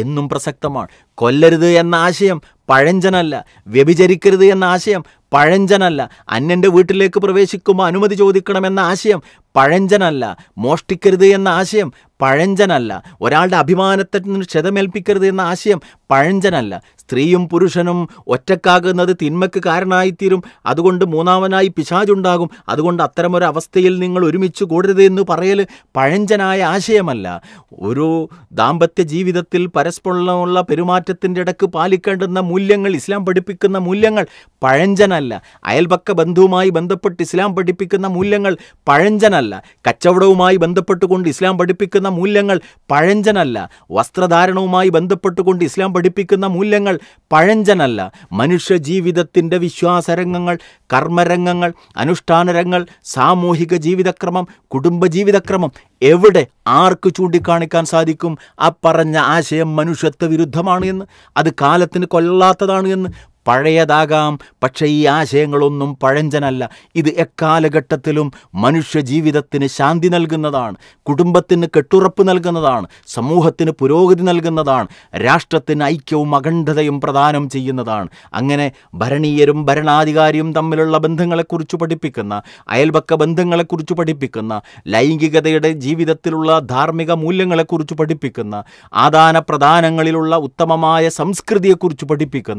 എന്നും പ്രസക്തമാണ് കൊല്ലരുത് എന്ന ആശയം പഴഞ്ചനല്ല വ്യഭിചരിക്കരുത് എന്ന ആശയം പഴഞ്ചനല്ല അന്യൻ്റെ വീട്ടിലേക്ക് പ്രവേശിക്കുമ്പോൾ അനുമതി ചോദിക്കണമെന്ന ആശയം പഴഞ്ചനല്ല മോഷ്ടിക്കരുത് എന്ന ആശയം പഴഞ്ചനല്ല ഒരാളുടെ അഭിമാനത്തെ ക്ഷതമേൽപ്പിക്കരുത് എന്ന ആശയം പഴഞ്ചനല്ല സ്ത്രീയും പുരുഷനും ഒറ്റക്കാകുന്നത് തിന്മയ്ക്ക് കാരണമായിത്തീരും അതുകൊണ്ട് മൂന്നാമനായി പിശാചുണ്ടാകും അതുകൊണ്ട് അത്തരമൊരവസ്ഥയിൽ അവസ്ഥയിൽ നിങ്ങൾ ഒരുമിച്ച് കൂടരുത് എന്ന് പറയൽ പഴഞ്ചനായ ആശയമല്ല ഒരു ദാമ്പത്യ ജീവിതത്തിൽ പരസ്പരമുള്ള പെരുമാറ്റത്തിൻ്റെ ഇടക്ക് പാലിക്കേണ്ടുന്ന മൂല്യങ്ങൾ ഇസ്ലാം പഠിപ്പിക്കുന്ന മൂല്യങ്ങൾ പഴഞ്ചനല്ല അയൽപക്ക ബന്ധുവുമായി ബന്ധപ്പെട്ട് ഇസ്ലാം പഠിപ്പിക്കുന്ന മൂല്യങ്ങൾ പഴഞ്ചനല്ല കച്ചവടവുമായി ബന്ധപ്പെട്ടുകൊണ്ട് ഇസ്ലാം പഠിപ്പിക്കുന്ന പഠിപ്പിക്കുന്ന മൂല്യങ്ങൾ പഴഞ്ചനല്ല വസ്ത്രധാരണവുമായി ബന്ധപ്പെട്ടുകൊണ്ട് ഇസ്ലാം പഠിപ്പിക്കുന്ന മൂല്യങ്ങൾ പഴഞ്ചനല്ല മനുഷ്യ ജീവിതത്തിൻ്റെ വിശ്വാസരംഗങ്ങൾ കർമ്മരംഗങ്ങൾ അനുഷ്ഠാനരംഗങ്ങൾ സാമൂഹിക ജീവിതക്രമം കുടുംബജീവിതക്രമം എവിടെ ആർക്ക് ചൂണ്ടിക്കാണിക്കാൻ സാധിക്കും അപ്പറഞ്ഞ ആശയം മനുഷ്യത്വ വിരുദ്ധമാണ് എന്ന് അത് കാലത്തിന് കൊല്ലാത്തതാണ് എന്ന് പഴയതാകാം പക്ഷേ ഈ ആശയങ്ങളൊന്നും പഴഞ്ചനല്ല ഇത് എക്കാലഘട്ടത്തിലും മനുഷ്യജീവിതത്തിന് ശാന്തി നൽകുന്നതാണ് കുടുംബത്തിന് കെട്ടുറപ്പ് നൽകുന്നതാണ് സമൂഹത്തിന് പുരോഗതി നൽകുന്നതാണ് രാഷ്ട്രത്തിന് ഐക്യവും അഖണ്ഡതയും പ്രദാനം ചെയ്യുന്നതാണ് അങ്ങനെ ഭരണീയരും ഭരണാധികാരിയും തമ്മിലുള്ള ബന്ധങ്ങളെക്കുറിച്ച് പഠിപ്പിക്കുന്ന അയൽപക്ക ബന്ധങ്ങളെക്കുറിച്ച് പഠിപ്പിക്കുന്ന ലൈംഗികതയുടെ ജീവിതത്തിലുള്ള ധാർമ്മിക മൂല്യങ്ങളെക്കുറിച്ച് പഠിപ്പിക്കുന്ന ആദാന പ്രദാനങ്ങളിലുള്ള ഉത്തമമായ സംസ്കൃതിയെക്കുറിച്ച് പഠിപ്പിക്കുന്ന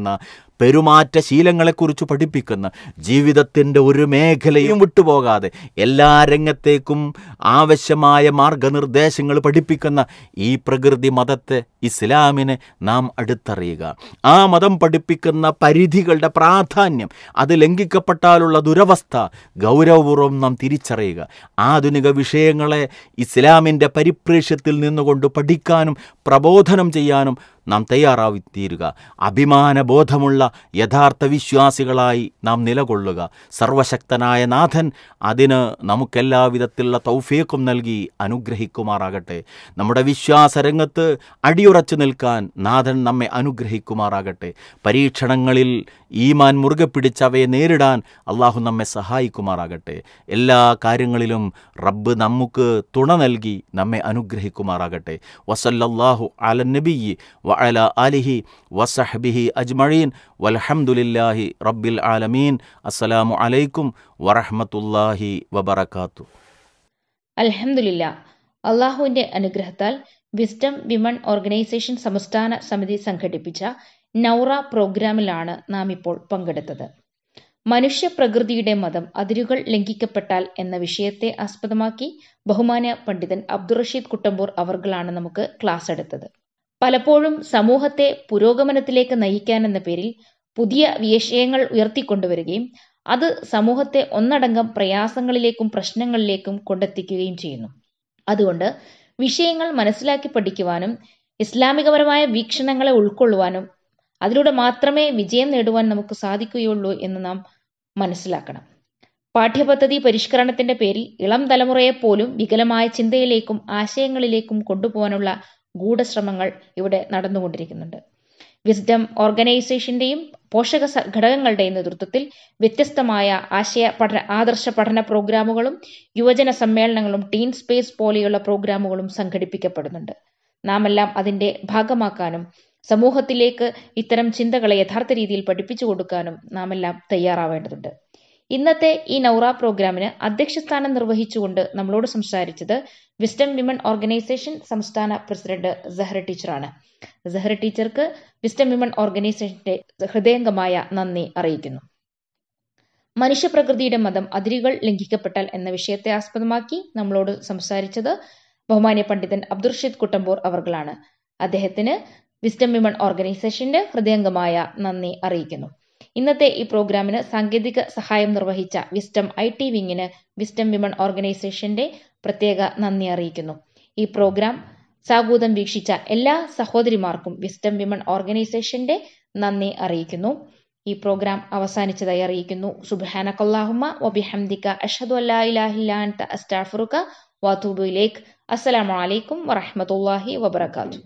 പെരുമാറ്റ ശീലങ്ങളെക്കുറിച്ച് പഠിപ്പിക്കുന്ന ജീവിതത്തിൻ്റെ ഒരു മേഖലയും വിട്ടുപോകാതെ എല്ലാ രംഗത്തേക്കും ആവശ്യമായ മാർഗനിർദ്ദേശങ്ങൾ പഠിപ്പിക്കുന്ന ഈ പ്രകൃതി മതത്തെ ഇസ്ലാമിനെ നാം അടുത്തറിയുക ആ മതം പഠിപ്പിക്കുന്ന പരിധികളുടെ പ്രാധാന്യം അത് ലംഘിക്കപ്പെട്ടാലുള്ള ദുരവസ്ഥ ഗൗരവപൂർവ്വം നാം തിരിച്ചറിയുക ആധുനിക വിഷയങ്ങളെ ഇസ്ലാമിൻ്റെ പരിപ്രേഷ്യത്തിൽ നിന്നുകൊണ്ട് പഠിക്കാനും പ്രബോധനം ചെയ്യാനും നാം തയ്യാറാവിത്തീരുക അഭിമാനബോധമുള്ള യഥാർത്ഥ വിശ്വാസികളായി നാം നിലകൊള്ളുക സർവശക്തനായ നാഥൻ അതിന് നമുക്കെല്ലാവിധത്തിലുള്ള തൗഫീക്കും നൽകി അനുഗ്രഹിക്കുമാറാകട്ടെ നമ്മുടെ വിശ്വാസരംഗത്ത് അടിയുറച്ചു നിൽക്കാൻ നാഥൻ നമ്മെ അനുഗ്രഹിക്കുമാറാകട്ടെ പരീക്ഷണങ്ങളിൽ ഈമാൻ മുറുകെ പിടിച്ചവയെ നേരിടാൻ അള്ളാഹു നമ്മെ സഹായിക്കുമാറാകട്ടെ എല്ലാ കാര്യങ്ങളിലും റബ്ബ് നമുക്ക് തുണ നൽകി നമ്മെ അനുഗ്രഹിക്കുമാറാകട്ടെ വസല്ലാഹു അലനബി വ വഅല അലിഹി വസഹബിഹി അജ്മഴീൻ വലഹമുല്ലാഹി റബ്ബിൽ ആലമീൻ അസ്സലാമു അലൈക്കും വറഹമത്തല്ലാഹി വബറക്കാത്തു അലഹമുല്ല അള്ളാഹുവിൻ്റെ അനുഗ്രഹത്താൽ വിസ്റ്റം വിമൺ ഓർഗനൈസേഷൻ സംസ്ഥാന സമിതി സംഘടിപ്പിച്ച നൗറ പ്രോഗ്രാമിലാണ് നാം ഇപ്പോൾ പങ്കെടുത്തത് മനുഷ്യ പ്രകൃതിയുടെ മതം അതിരുകൾ ലംഘിക്കപ്പെട്ടാൽ എന്ന വിഷയത്തെ ആസ്പദമാക്കി ബഹുമാന പണ്ഡിതൻ അബ്ദുറഷീദ് കുട്ടമ്പൂർ അവർകളാണ് നമുക്ക് ക്ലാസ് എടുത്തത് പലപ്പോഴും സമൂഹത്തെ പുരോഗമനത്തിലേക്ക് നയിക്കാനെന്ന പേരിൽ പുതിയ വിഷയങ്ങൾ ഉയർത്തിക്കൊണ്ടുവരികയും അത് സമൂഹത്തെ ഒന്നടങ്കം പ്രയാസങ്ങളിലേക്കും പ്രശ്നങ്ങളിലേക്കും കൊണ്ടെത്തിക്കുകയും ചെയ്യുന്നു അതുകൊണ്ട് വിഷയങ്ങൾ മനസ്സിലാക്കി പഠിക്കുവാനും ഇസ്ലാമികപരമായ വീക്ഷണങ്ങളെ ഉൾക്കൊള്ളുവാനും അതിലൂടെ മാത്രമേ വിജയം നേടുവാൻ നമുക്ക് സാധിക്കുകയുള്ളൂ എന്ന് നാം മനസ്സിലാക്കണം പാഠ്യപദ്ധതി പരിഷ്കരണത്തിന്റെ പേരിൽ ഇളം തലമുറയെ പോലും വികലമായ ചിന്തയിലേക്കും ആശയങ്ങളിലേക്കും കൊണ്ടുപോകാനുള്ള ഗൂഢശ്രമങ്ങൾ ഇവിടെ നടന്നുകൊണ്ടിരിക്കുന്നുണ്ട് വിസ്ഡം ഓർഗനൈസേഷന്റെയും പോഷക ഘടകങ്ങളുടെയും നേതൃത്വത്തിൽ വ്യത്യസ്തമായ ആശയ പഠന ആദർശ പഠന പ്രോഗ്രാമുകളും യുവജന സമ്മേളനങ്ങളും ടീൻ സ്പേസ് പോലെയുള്ള പ്രോഗ്രാമുകളും സംഘടിപ്പിക്കപ്പെടുന്നുണ്ട് നാം എല്ലാം അതിന്റെ ഭാഗമാക്കാനും സമൂഹത്തിലേക്ക് ഇത്തരം ചിന്തകളെ യഥാർത്ഥ രീതിയിൽ പഠിപ്പിച്ചു കൊടുക്കാനും നാം എല്ലാം തയ്യാറാവേണ്ടതുണ്ട് ഇന്നത്തെ ഈ നൗറ പ്രോഗ്രാമിന് അധ്യക്ഷസ്ഥാനം നിർവഹിച്ചുകൊണ്ട് നമ്മളോട് സംസാരിച്ചത് വിസ്റ്റം വിമൺ ഓർഗനൈസേഷൻ സംസ്ഥാന പ്രസിഡന്റ് സെഹ്റ ടീച്ചറാണ് സെഹ്റ ടീച്ചർക്ക് വിസ്റ്റം വിമൺ ഓർഗനൈസേഷന്റെ ഹൃദയംഗമായ നന്ദി അറിയിക്കുന്നു മനുഷ്യപ്രകൃതിയുടെ മതം അതിരുകൾ ലംഘിക്കപ്പെട്ടാൽ എന്ന വിഷയത്തെ ആസ്പദമാക്കി നമ്മളോട് സംസാരിച്ചത് ബഹുമാന്യ പണ്ഡിതൻ അബ്ദുർഷീദ് കുട്ടമ്പൂർ അവർകളാണ് അദ്ദേഹത്തിന് വിസ്റ്റം വിമൺ ഓർഗനൈസേഷന്റെ ഹൃദയംഗമായ നന്ദി അറിയിക്കുന്നു ഇന്നത്തെ ഈ പ്രോഗ്രാമിന് സാങ്കേതിക സഹായം നിർവഹിച്ച വിസ്റ്റം ഐ ടി വിങ്ങിന് വിസ്റ്റം വിമൺ ഓർഗനൈസേഷന്റെ പ്രത്യേക നന്ദി അറിയിക്കുന്നു ഈ പ്രോഗ്രാം സാഗൂതം വീക്ഷിച്ച എല്ലാ സഹോദരിമാർക്കും വിസ്റ്റം വിമൺ ഓർഗനൈസേഷന്റെ നന്ദി അറിയിക്കുന്നു ഈ പ്രോഗ്രാം അവസാനിച്ചതായി അറിയിക്കുന്നു സുബാനക്കല്ലാഹുമ വബിഹംദിക അഷദു അല്ലാഹിലാഹിലാൻ അസ്റ്റാഫറുക്ക വാതൂബുലേക്ക് അസ്സലാമലൈക്കും വറഹമത്തല്ലാഹി വബർക്കാത്തു